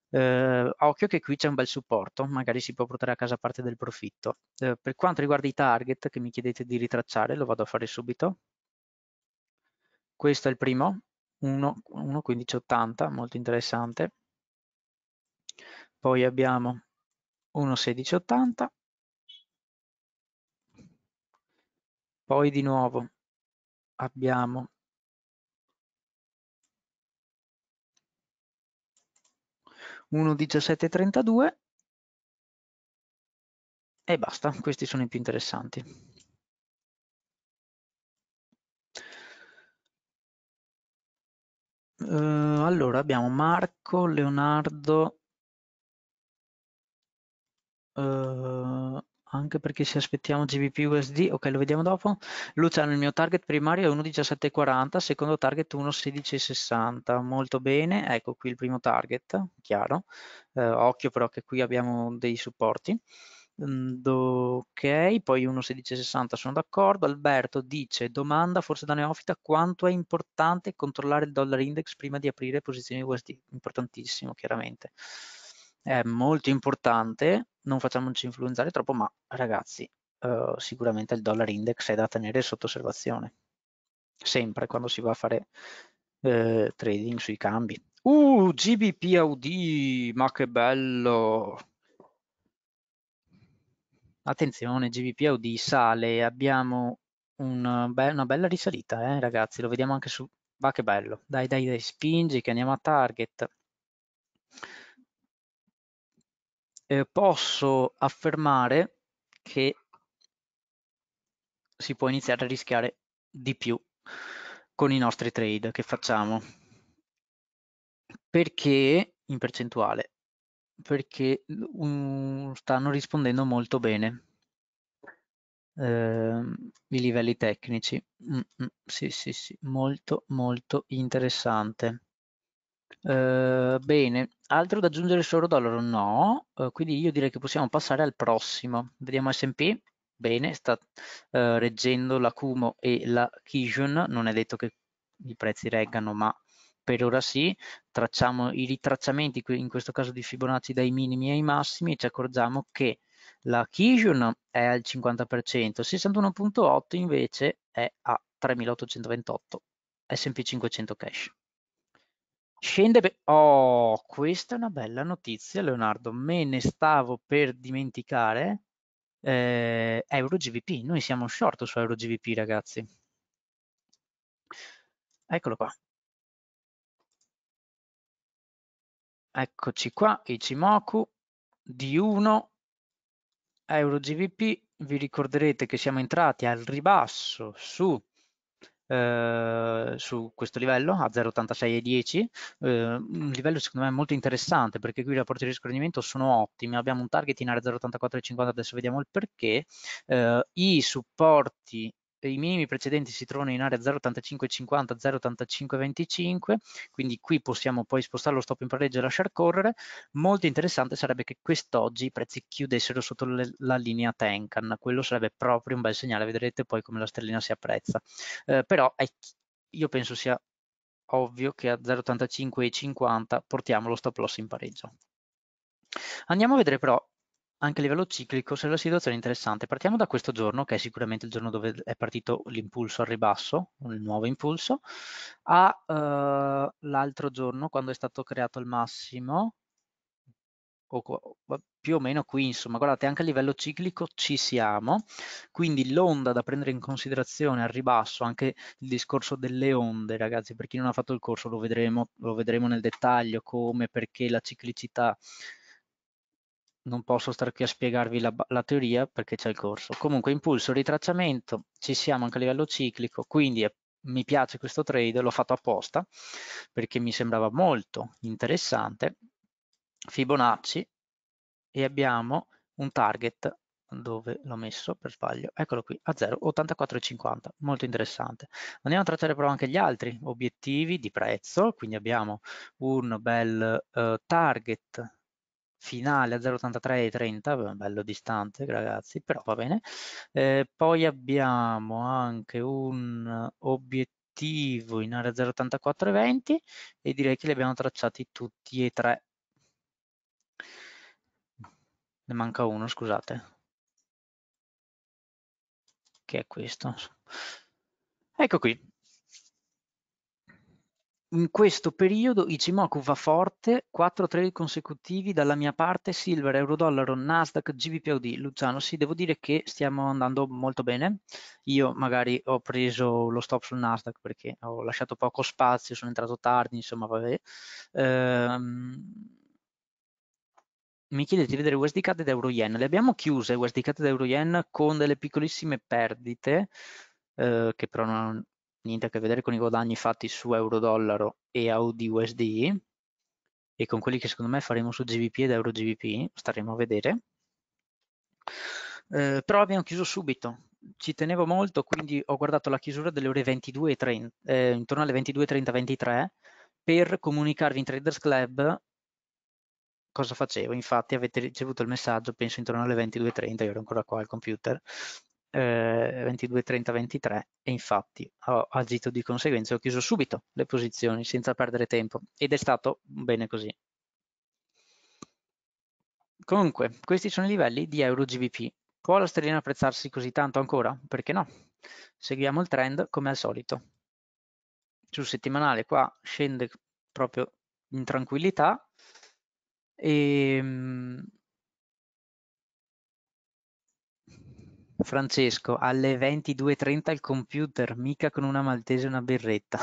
Eh, occhio che qui c'è un bel supporto, magari si può portare a casa parte del profitto. Eh, per quanto riguarda i target che mi chiedete di ritracciare, lo vado a fare subito. Questo è il primo, 1,1580, molto interessante poi abbiamo 1.1680, poi di nuovo abbiamo uno 1732 e basta, questi sono i più interessanti. Uh, allora abbiamo Marco, Leonardo, eh, anche perché se aspettiamo GBP USD, ok lo vediamo dopo, Luciano il mio target primario è 1.1740, secondo target 1.1660, molto bene, ecco qui il primo target, chiaro, eh, occhio però che qui abbiamo dei supporti, mm, ok, poi 1.1660 sono d'accordo, Alberto dice domanda forse da neofita quanto è importante controllare il dollaro index prima di aprire posizioni USD, importantissimo chiaramente è molto importante, non facciamoci influenzare troppo, ma ragazzi, eh, sicuramente il dollar index è da tenere sotto osservazione, sempre quando si va a fare eh, trading sui cambi. Uh, GBPAUD, ma che bello! Attenzione, GBPAUD sale, abbiamo un be una bella risalita, eh, ragazzi, lo vediamo anche su... Ma che bello, dai, dai, dai, spingi che andiamo a target eh, posso affermare che si può iniziare a rischiare di più con i nostri trade che facciamo. Perché in percentuale? Perché um, stanno rispondendo molto bene eh, i livelli tecnici. Mm, mm, sì, sì, sì, molto, molto interessante. Ehm, bene, altro da aggiungere solo dollaro? No, eh, quindi io direi che possiamo passare al prossimo. Vediamo S&P, bene, sta eh, reggendo la Kumo e la Kijun, non è detto che i prezzi reggano, ma per ora sì, tracciamo i ritracciamenti, in questo caso di Fibonacci, dai minimi ai massimi e ci accorgiamo che la Kijun è al 50%, 61.8 invece è a 3.828 S&P 500 cash. Scende, oh, questa è una bella notizia Leonardo, me ne stavo per dimenticare, eh, Euro GVP, noi siamo short su Euro GVP ragazzi. Eccolo qua. Eccoci qua, Ichimoku, di 1 Euro GVP, vi ricorderete che siamo entrati al ribasso su eh, su questo livello a 0,86 0,86,10 eh, un livello secondo me molto interessante perché qui i rapporti di rischio rendimento sono ottimi abbiamo un target in area 0,84 e 50 adesso vediamo il perché eh, i supporti i minimi precedenti si trovano in area 0,8550, 0,8525, quindi qui possiamo poi spostare lo stop in pareggio e lasciar correre. Molto interessante sarebbe che quest'oggi i prezzi chiudessero sotto le, la linea Tenkan, quello sarebbe proprio un bel segnale, vedrete poi come la stellina si apprezza. Eh, però è, io penso sia ovvio che a 0.8550 portiamo lo stop loss in pareggio. Andiamo a vedere però anche a livello ciclico se la situazione è interessante. Partiamo da questo giorno, che è sicuramente il giorno dove è partito l'impulso al ribasso, il nuovo impulso, a uh, l'altro giorno quando è stato creato il massimo, o più o meno qui, insomma, guardate, anche a livello ciclico ci siamo, quindi l'onda da prendere in considerazione al ribasso, anche il discorso delle onde, ragazzi, per chi non ha fatto il corso lo vedremo, lo vedremo nel dettaglio, come, perché la ciclicità non posso stare qui a spiegarvi la, la teoria perché c'è il corso. Comunque impulso, ritracciamento, ci siamo anche a livello ciclico, quindi è mi piace questo trade, l'ho fatto apposta perché mi sembrava molto interessante. Fibonacci e abbiamo un target dove l'ho messo per sbaglio, eccolo qui, a 0,8450, molto interessante. Andiamo a tracciare però anche gli altri obiettivi di prezzo, quindi abbiamo un bel eh, target finale a 0,83 e 30, bello distante ragazzi, però va bene. Eh, poi abbiamo anche un obiettivo in area 0,84 e 20 e direi che li abbiamo tracciati tutti e tre. Ne manca uno, scusate. Che è questo. Ecco qui, in questo periodo Ichimoku va forte, 4 trade consecutivi dalla mia parte, Silver, Euro-Dollaro, Nasdaq, GBPOD. Luciano, sì, devo dire che stiamo andando molto bene. Io magari ho preso lo stop sul Nasdaq perché ho lasciato poco spazio, sono entrato tardi, insomma, vabbè. Ehm mi chiedete di vedere USDCAD ed Euro Yen. Le abbiamo chiuse USDCAD ed Euro Yen con delle piccolissime perdite, eh, che però non, niente a che vedere con i guadagni fatti su euro-dollaro e Audi usd e con quelli che secondo me faremo su GBP ed euro-GBP, staremo a vedere. Eh, però abbiamo chiuso subito, ci tenevo molto, quindi ho guardato la chiusura delle ore 22.30, eh, intorno alle 22.30-23, per comunicarvi in Traders Club cosa facevo. Infatti avete ricevuto il messaggio, penso intorno alle 22.30, io ero ancora qua al computer, eh, 22, 23 e infatti ho agito di conseguenza ho chiuso subito le posizioni senza perdere tempo ed è stato bene così. Comunque, questi sono i livelli di Euro GBP. Può la sterlina apprezzarsi così tanto ancora? Perché no? Seguiamo il trend come al solito. Sul settimanale qua scende proprio in tranquillità e ehm, Francesco, alle 22.30 il computer, mica con una maltese e una birretta.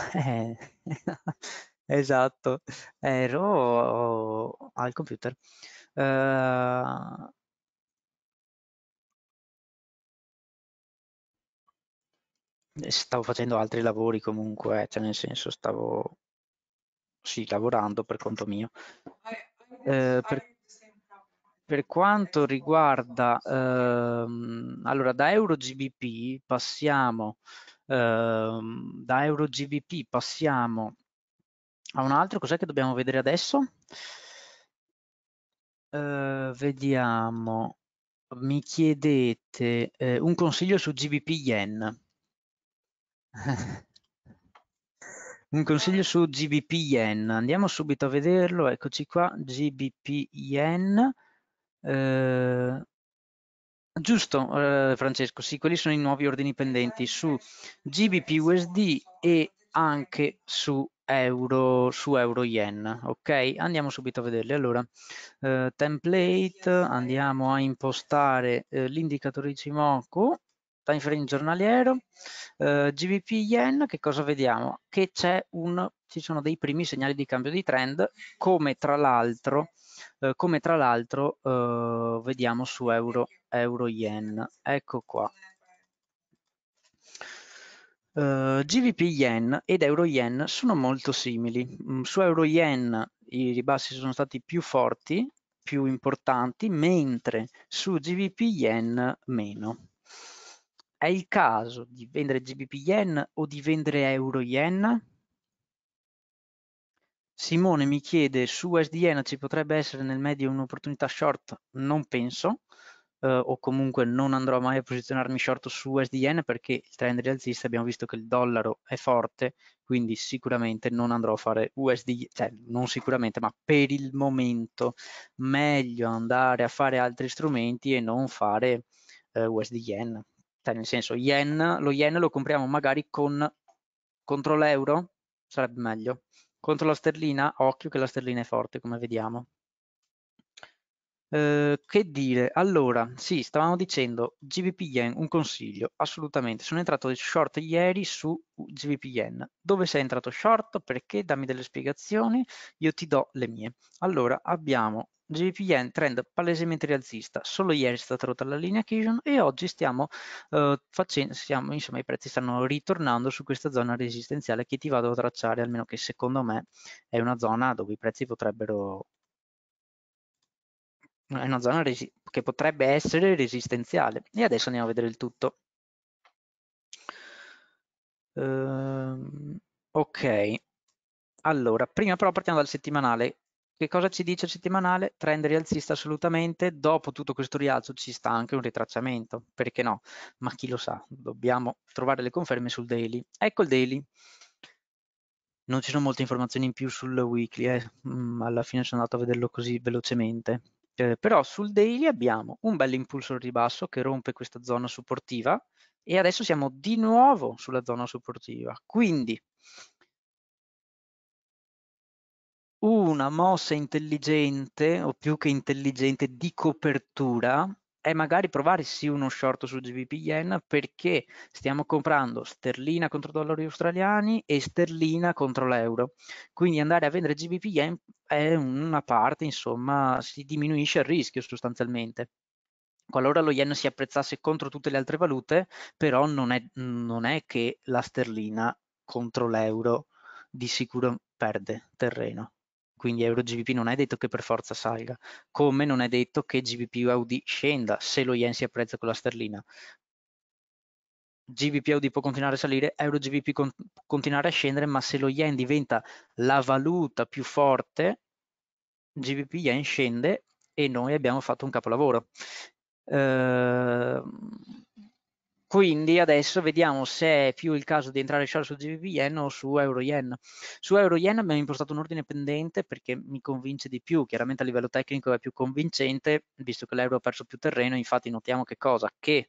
Eh, esatto, ero al computer. Uh... Stavo facendo altri lavori comunque, eh, cioè nel senso stavo sì, lavorando per conto mio. Eh, per per quanto riguarda, ehm, allora da Euro GBP passiamo, ehm, da Euro GBP passiamo a un altro, cos'è che dobbiamo vedere adesso? Eh, vediamo, mi chiedete eh, un consiglio su GBP Yen. un consiglio su GBP Yen, andiamo subito a vederlo, eccoci qua, GBP Yen. Ehm, giusto, eh, Francesco, sì, quelli sono i nuovi ordini pendenti su GBPUSD e anche su euro su euro yen ok andiamo subito a vederli allora eh, template andiamo a impostare eh, l'indicatore Ichimoku time frame giornaliero eh, gbp yen che cosa vediamo che c'è un ci sono dei primi segnali di cambio di trend come tra l'altro eh, come tra l'altro eh, vediamo su euro, euro yen. Ecco qua. Uh, eh, GVP Yen ed Euro Yen sono molto simili. Mm, su Euro Yen i ribassi sono stati più forti, più importanti, mentre su GVP Yen meno. È il caso di vendere GBP Yen o di vendere Euro Yen? Simone mi chiede su SDN ci potrebbe essere nel medio un'opportunità short? Non penso, eh, o comunque non andrò mai a posizionarmi short su SDN perché il trend rialzista abbiamo visto che il dollaro è forte, quindi sicuramente non andrò a fare USD, cioè non sicuramente, ma per il momento meglio andare a fare altri strumenti e non fare eh, USD yen. Cioè, nel senso, yen, lo yen lo compriamo magari con contro l'euro, sarebbe meglio. Contro la sterlina, occhio che la sterlina è forte come vediamo. Eh, che dire? Allora, sì, stavamo dicendo GBP Yen, un consiglio, assolutamente. Sono entrato short ieri su GBP Yen. Dove sei entrato short? Perché? Dammi delle spiegazioni, io ti do le mie. Allora, abbiamo JPN trend palesemente rialzista, solo ieri è stata rotta la linea Cajun e oggi stiamo eh, facendo, stiamo, insomma i prezzi stanno ritornando su questa zona resistenziale che ti vado a tracciare, almeno che secondo me è una zona dove i prezzi potrebbero è una zona che potrebbe essere resistenziale e adesso andiamo a vedere il tutto uh, ok allora prima però partiamo dal settimanale che cosa ci dice il settimanale? Trend rialzista assolutamente, dopo tutto questo rialzo ci sta anche un ritracciamento, perché no? Ma chi lo sa, dobbiamo trovare le conferme sul daily. Ecco il daily. Non ci sono molte informazioni in più sul weekly, eh. Mm, alla fine sono andato a vederlo così velocemente. Eh, però sul daily abbiamo un bel impulso al ribasso che rompe questa zona supportiva e adesso siamo di nuovo sulla zona supportiva. Quindi una mossa intelligente o più che intelligente di copertura è magari provare sì uno short su GBP Yen perché stiamo comprando sterlina contro dollari australiani e sterlina contro l'euro. Quindi andare a vendere GBP Yen è una parte, insomma, si diminuisce il rischio sostanzialmente. Qualora lo yen si apprezzasse contro tutte le altre valute, però non è, non è che la sterlina contro l'euro di sicuro perde terreno quindi euro GBP non è detto che per forza salga, come non è detto che gbp AUD scenda se lo yen si apprezza con la sterlina. gbp AUD può continuare a salire, euro GBP con, continuare a scendere, ma se lo yen diventa la valuta più forte, GBP-yen scende e noi abbiamo fatto un capolavoro. Ehm... Quindi adesso vediamo se è più il caso di entrare solo su Yen o su Euro Yen. Su Euro Yen abbiamo impostato un ordine pendente perché mi convince di più, chiaramente a livello tecnico è più convincente, visto che l'euro ha perso più terreno, infatti notiamo che cosa? Che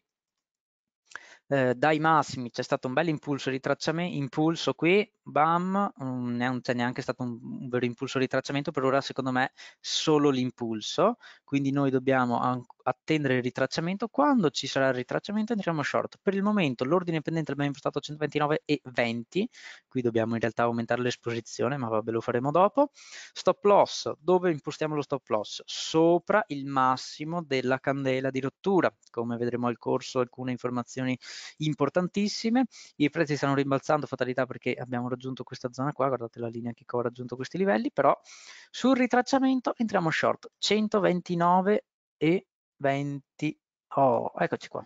eh, dai massimi c'è stato un bel impulso di tracciamento, impulso qui, bam, mm, non c'è neanche stato un, un vero impulso di tracciamento, per ora secondo me solo l'impulso, quindi noi dobbiamo attendere il ritracciamento. Quando ci sarà il ritracciamento entriamo short. Per il momento l'ordine pendente l'abbiamo impostato a 129 e 20, qui dobbiamo in realtà aumentare l'esposizione, ma vabbè lo faremo dopo. Stop loss, dove impostiamo lo stop loss? Sopra il massimo della candela di rottura, come vedremo al corso alcune informazioni importantissime. I prezzi stanno rimbalzando, fatalità perché abbiamo raggiunto questa zona qua, guardate la linea che ho raggiunto questi livelli, però sul ritracciamento entriamo short 129 e 20, oh, eccoci qua.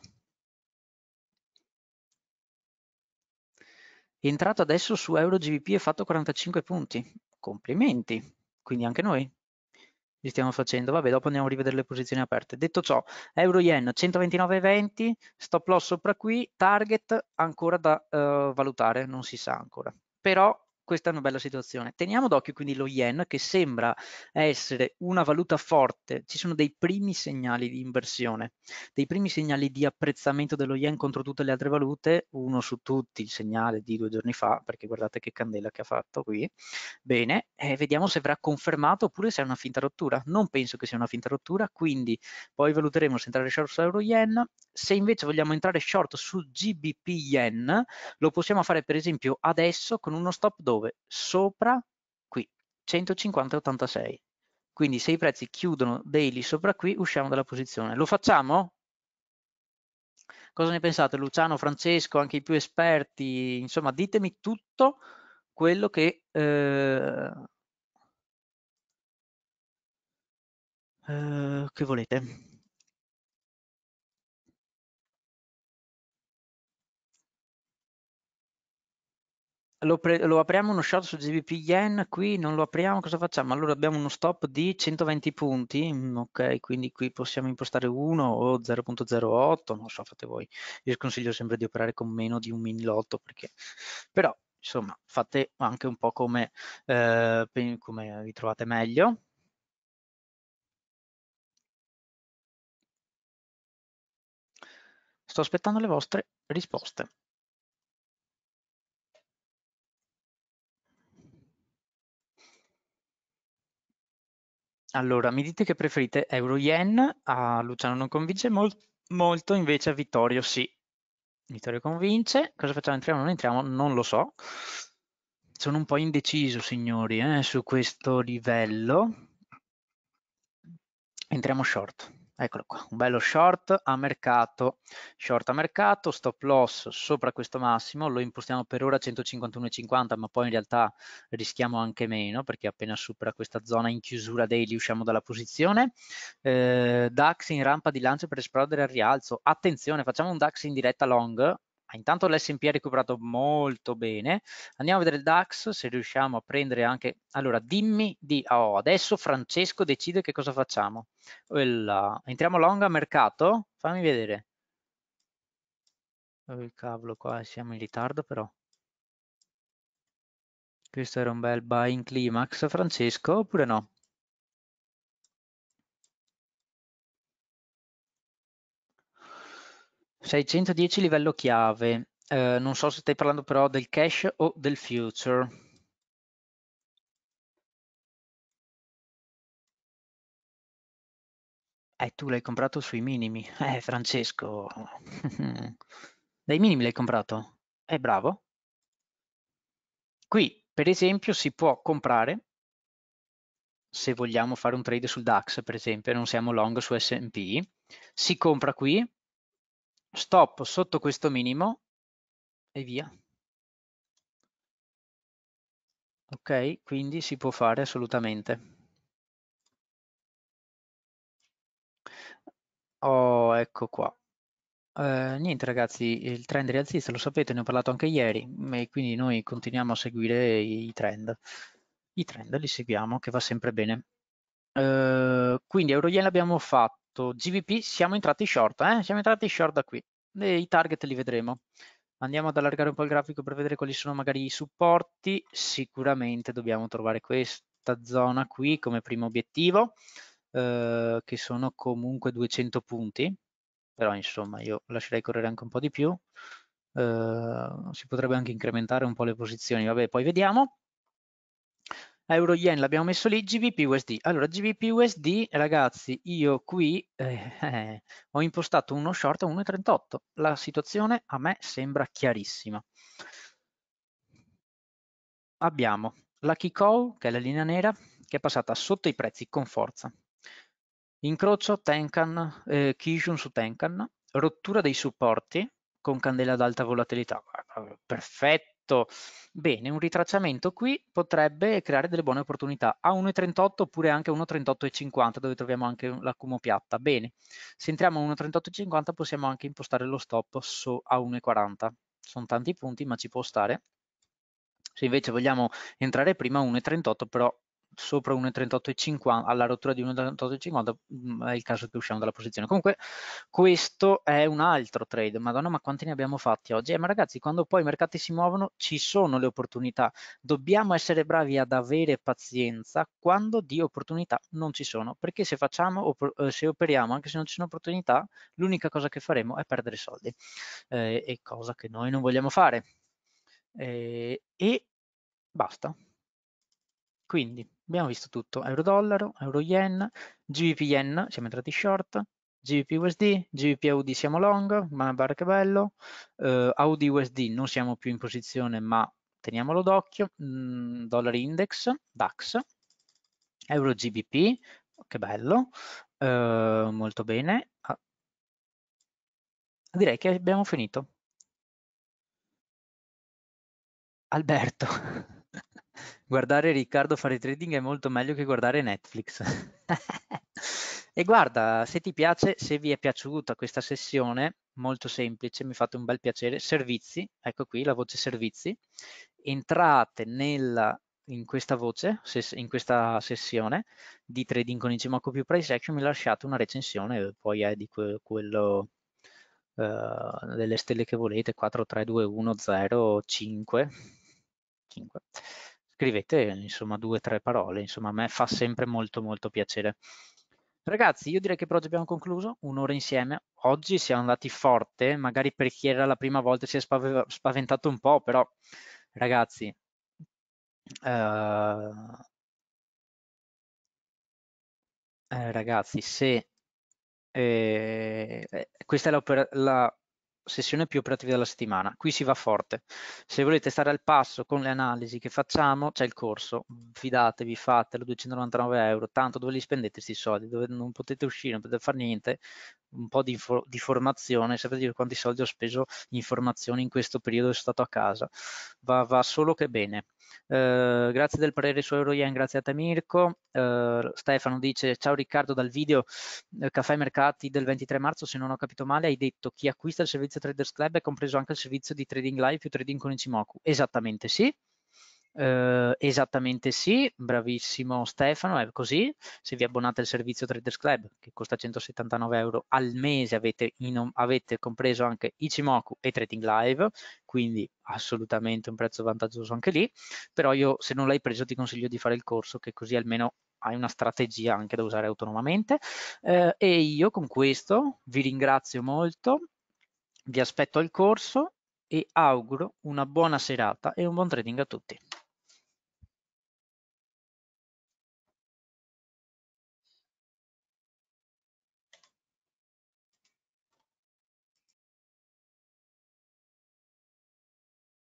Entrato adesso su EuroGVP e fatto 45 punti. Complimenti, quindi anche noi li stiamo facendo. Vabbè, dopo andiamo a rivedere le posizioni aperte. Detto ciò, euro yen 129,20, stop loss sopra qui, target ancora da uh, valutare, non si sa ancora. Però questa è una bella situazione. Teniamo d'occhio quindi lo yen che sembra essere una valuta forte, ci sono dei primi segnali di inversione, dei primi segnali di apprezzamento dello yen contro tutte le altre valute, uno su tutti il segnale di due giorni fa, perché guardate che candela che ha fatto qui, bene, eh, vediamo se verrà confermato oppure se è una finta rottura, non penso che sia una finta rottura, quindi poi valuteremo se entrare short su euro yen, se invece vogliamo entrare short su GBP yen, lo possiamo fare per esempio adesso con uno stop dove dove? Sopra qui, 150,86. Quindi se i prezzi chiudono daily sopra qui, usciamo dalla posizione. Lo facciamo? Cosa ne pensate? Luciano, Francesco, anche i più esperti, insomma ditemi tutto quello che... Eh, eh, che volete Lo, lo, apriamo uno short su GBP Yen, qui non lo apriamo, cosa facciamo? Allora abbiamo uno stop di 120 punti, mm, ok, quindi qui possiamo impostare 1 o 0.08, non so, fate voi. Io sconsiglio sempre di operare con meno di un mini lotto, perché però insomma fate anche un po' come, eh, come vi trovate meglio. Sto aspettando le vostre risposte. Allora, mi dite che preferite Euro-Yen, a Luciano non convince mol- molto, invece a Vittorio sì. Vittorio convince, cosa facciamo? Entriamo o non entriamo? Non lo so. Sono un po' indeciso, signori, eh, su questo livello. Entriamo short. Eccolo qua, un bello short a mercato, short a mercato, stop loss sopra questo massimo, lo impostiamo per ora a 151,50 ma poi in realtà rischiamo anche meno perché appena supera questa zona in chiusura daily usciamo dalla posizione. Eh, DAX in rampa di lancio per esplodere al rialzo, attenzione facciamo un DAX in diretta long Ah, intanto l'S&P ha recuperato molto bene. Andiamo a vedere il DAX, se riusciamo a prendere anche... Allora, dimmi di... Oh, adesso Francesco decide che cosa facciamo. Il... Entriamo long a mercato? Fammi vedere. Oh, il cavolo qua, siamo in ritardo però. Questo era un bel buy in climax, Francesco, oppure no? 610 livello chiave. Eh, non so se stai parlando però del cash o del future. Eh, tu l'hai comprato sui minimi. Eh, Francesco. Dai minimi l'hai comprato? Eh, bravo. Qui, per esempio, si può comprare se vogliamo fare un trade sul DAX, per esempio, non siamo long su S&P. Si compra qui stop sotto questo minimo e via. Ok, quindi si può fare assolutamente. Oh, ecco qua. Uh, niente ragazzi, il trend rialzista lo sapete, ne ho parlato anche ieri e quindi noi continuiamo a seguire i trend. I trend li seguiamo, che va sempre bene. Uh, quindi Euroyen l'abbiamo fatto fatto GVP, siamo entrati short, eh? siamo entrati short da qui, e i target li vedremo. Andiamo ad allargare un po' il grafico per vedere quali sono magari i supporti, sicuramente dobbiamo trovare questa zona qui come primo obiettivo, eh, che sono comunque 200 punti, però insomma io lascerei correre anche un po' di più, eh, si potrebbe anche incrementare un po' le posizioni, vabbè poi vediamo euro yen l'abbiamo messo lì, GBP USD. Allora, GBP USD, ragazzi, io qui eh, eh, ho impostato uno short a 1,38. La situazione a me sembra chiarissima. Abbiamo la Kiko, che è la linea nera, che è passata sotto i prezzi con forza. Incrocio Tenkan, eh, Kishun su Tenkan, rottura dei supporti con candela ad alta volatilità. Perfetto detto, bene, un ritracciamento qui potrebbe creare delle buone opportunità a 1,38 oppure anche a 1,38,50 dove troviamo anche l'accumo piatta. Bene, se entriamo a 1,38,50 possiamo anche impostare lo stop so a 1,40. Sono tanti punti ma ci può stare. Se invece vogliamo entrare prima a 1,38 però sopra 1,38,50 alla rottura di 1,38,50 mm, è il caso che usciamo dalla posizione. Comunque questo è un altro trade, madonna ma quanti ne abbiamo fatti oggi? Eh, ma ragazzi quando poi i mercati si muovono ci sono le opportunità, dobbiamo essere bravi ad avere pazienza quando di opportunità non ci sono, perché se facciamo, eh, se operiamo anche se non ci sono opportunità, l'unica cosa che faremo è perdere soldi eh, e cosa che noi non vogliamo fare. Eh, e basta. Quindi Abbiamo visto tutto, euro-dollaro, euro-yen, GBP-yen, siamo entrati short, GBP-USD, gbp audi siamo long, ma bar che bello, uh, eh, AUD-USD non siamo più in posizione ma teniamolo d'occhio, mm, dollar index, DAX, euro-GBP, che bello, uh, molto bene, ah. direi che abbiamo finito. Alberto. guardare Riccardo fare trading è molto meglio che guardare Netflix. e guarda, se ti piace, se vi è piaciuta questa sessione, molto semplice, mi fate un bel piacere, servizi, ecco qui la voce servizi, entrate nella, in questa voce, in questa sessione di trading con Igimaco più price action, mi lasciate una recensione, eh, poi è di quello uh, delle stelle che volete, 4, 3, 2, 1, 0, 5, 5 scrivete insomma due o tre parole, insomma a me fa sempre molto molto piacere. Ragazzi, io direi che per oggi abbiamo concluso, un'ora insieme. Oggi siamo andati forte, magari per chi era la prima volta si è spaventato un po', però ragazzi, eh, eh ragazzi se eh, eh questa è la, la sessione più operativa della settimana. Qui si va forte. Se volete stare al passo con le analisi che facciamo, c'è il corso. Fidatevi, fatelo, 299 euro. Tanto dove li spendete questi soldi? Dove non potete uscire, non potete fare niente. Un po' di, di formazione, sapete dire quanti soldi ho speso in formazione in questo periodo che sono stato a casa. Va, va solo che bene. Eh, grazie del parere su Euroyen, grazie a te Mirko. Eh, Stefano dice ciao Riccardo dal video eh, Caffè Mercati del 23 marzo, se non ho capito male, hai detto chi acquista il servizio Traders Club è compreso anche il servizio di Trading Live più Trading con Ichimoku. Esattamente sì. Eh, esattamente sì, bravissimo Stefano, è così, se vi abbonate al servizio Traders Club che costa 179 euro al mese avete, in, avete compreso anche Ichimoku e Trading Live, quindi assolutamente un prezzo vantaggioso anche lì, però io se non l'hai preso ti consiglio di fare il corso che così almeno hai una strategia anche da usare autonomamente eh, e io con questo vi ringrazio molto, vi aspetto al corso e auguro una buona serata e un buon trading a tutti.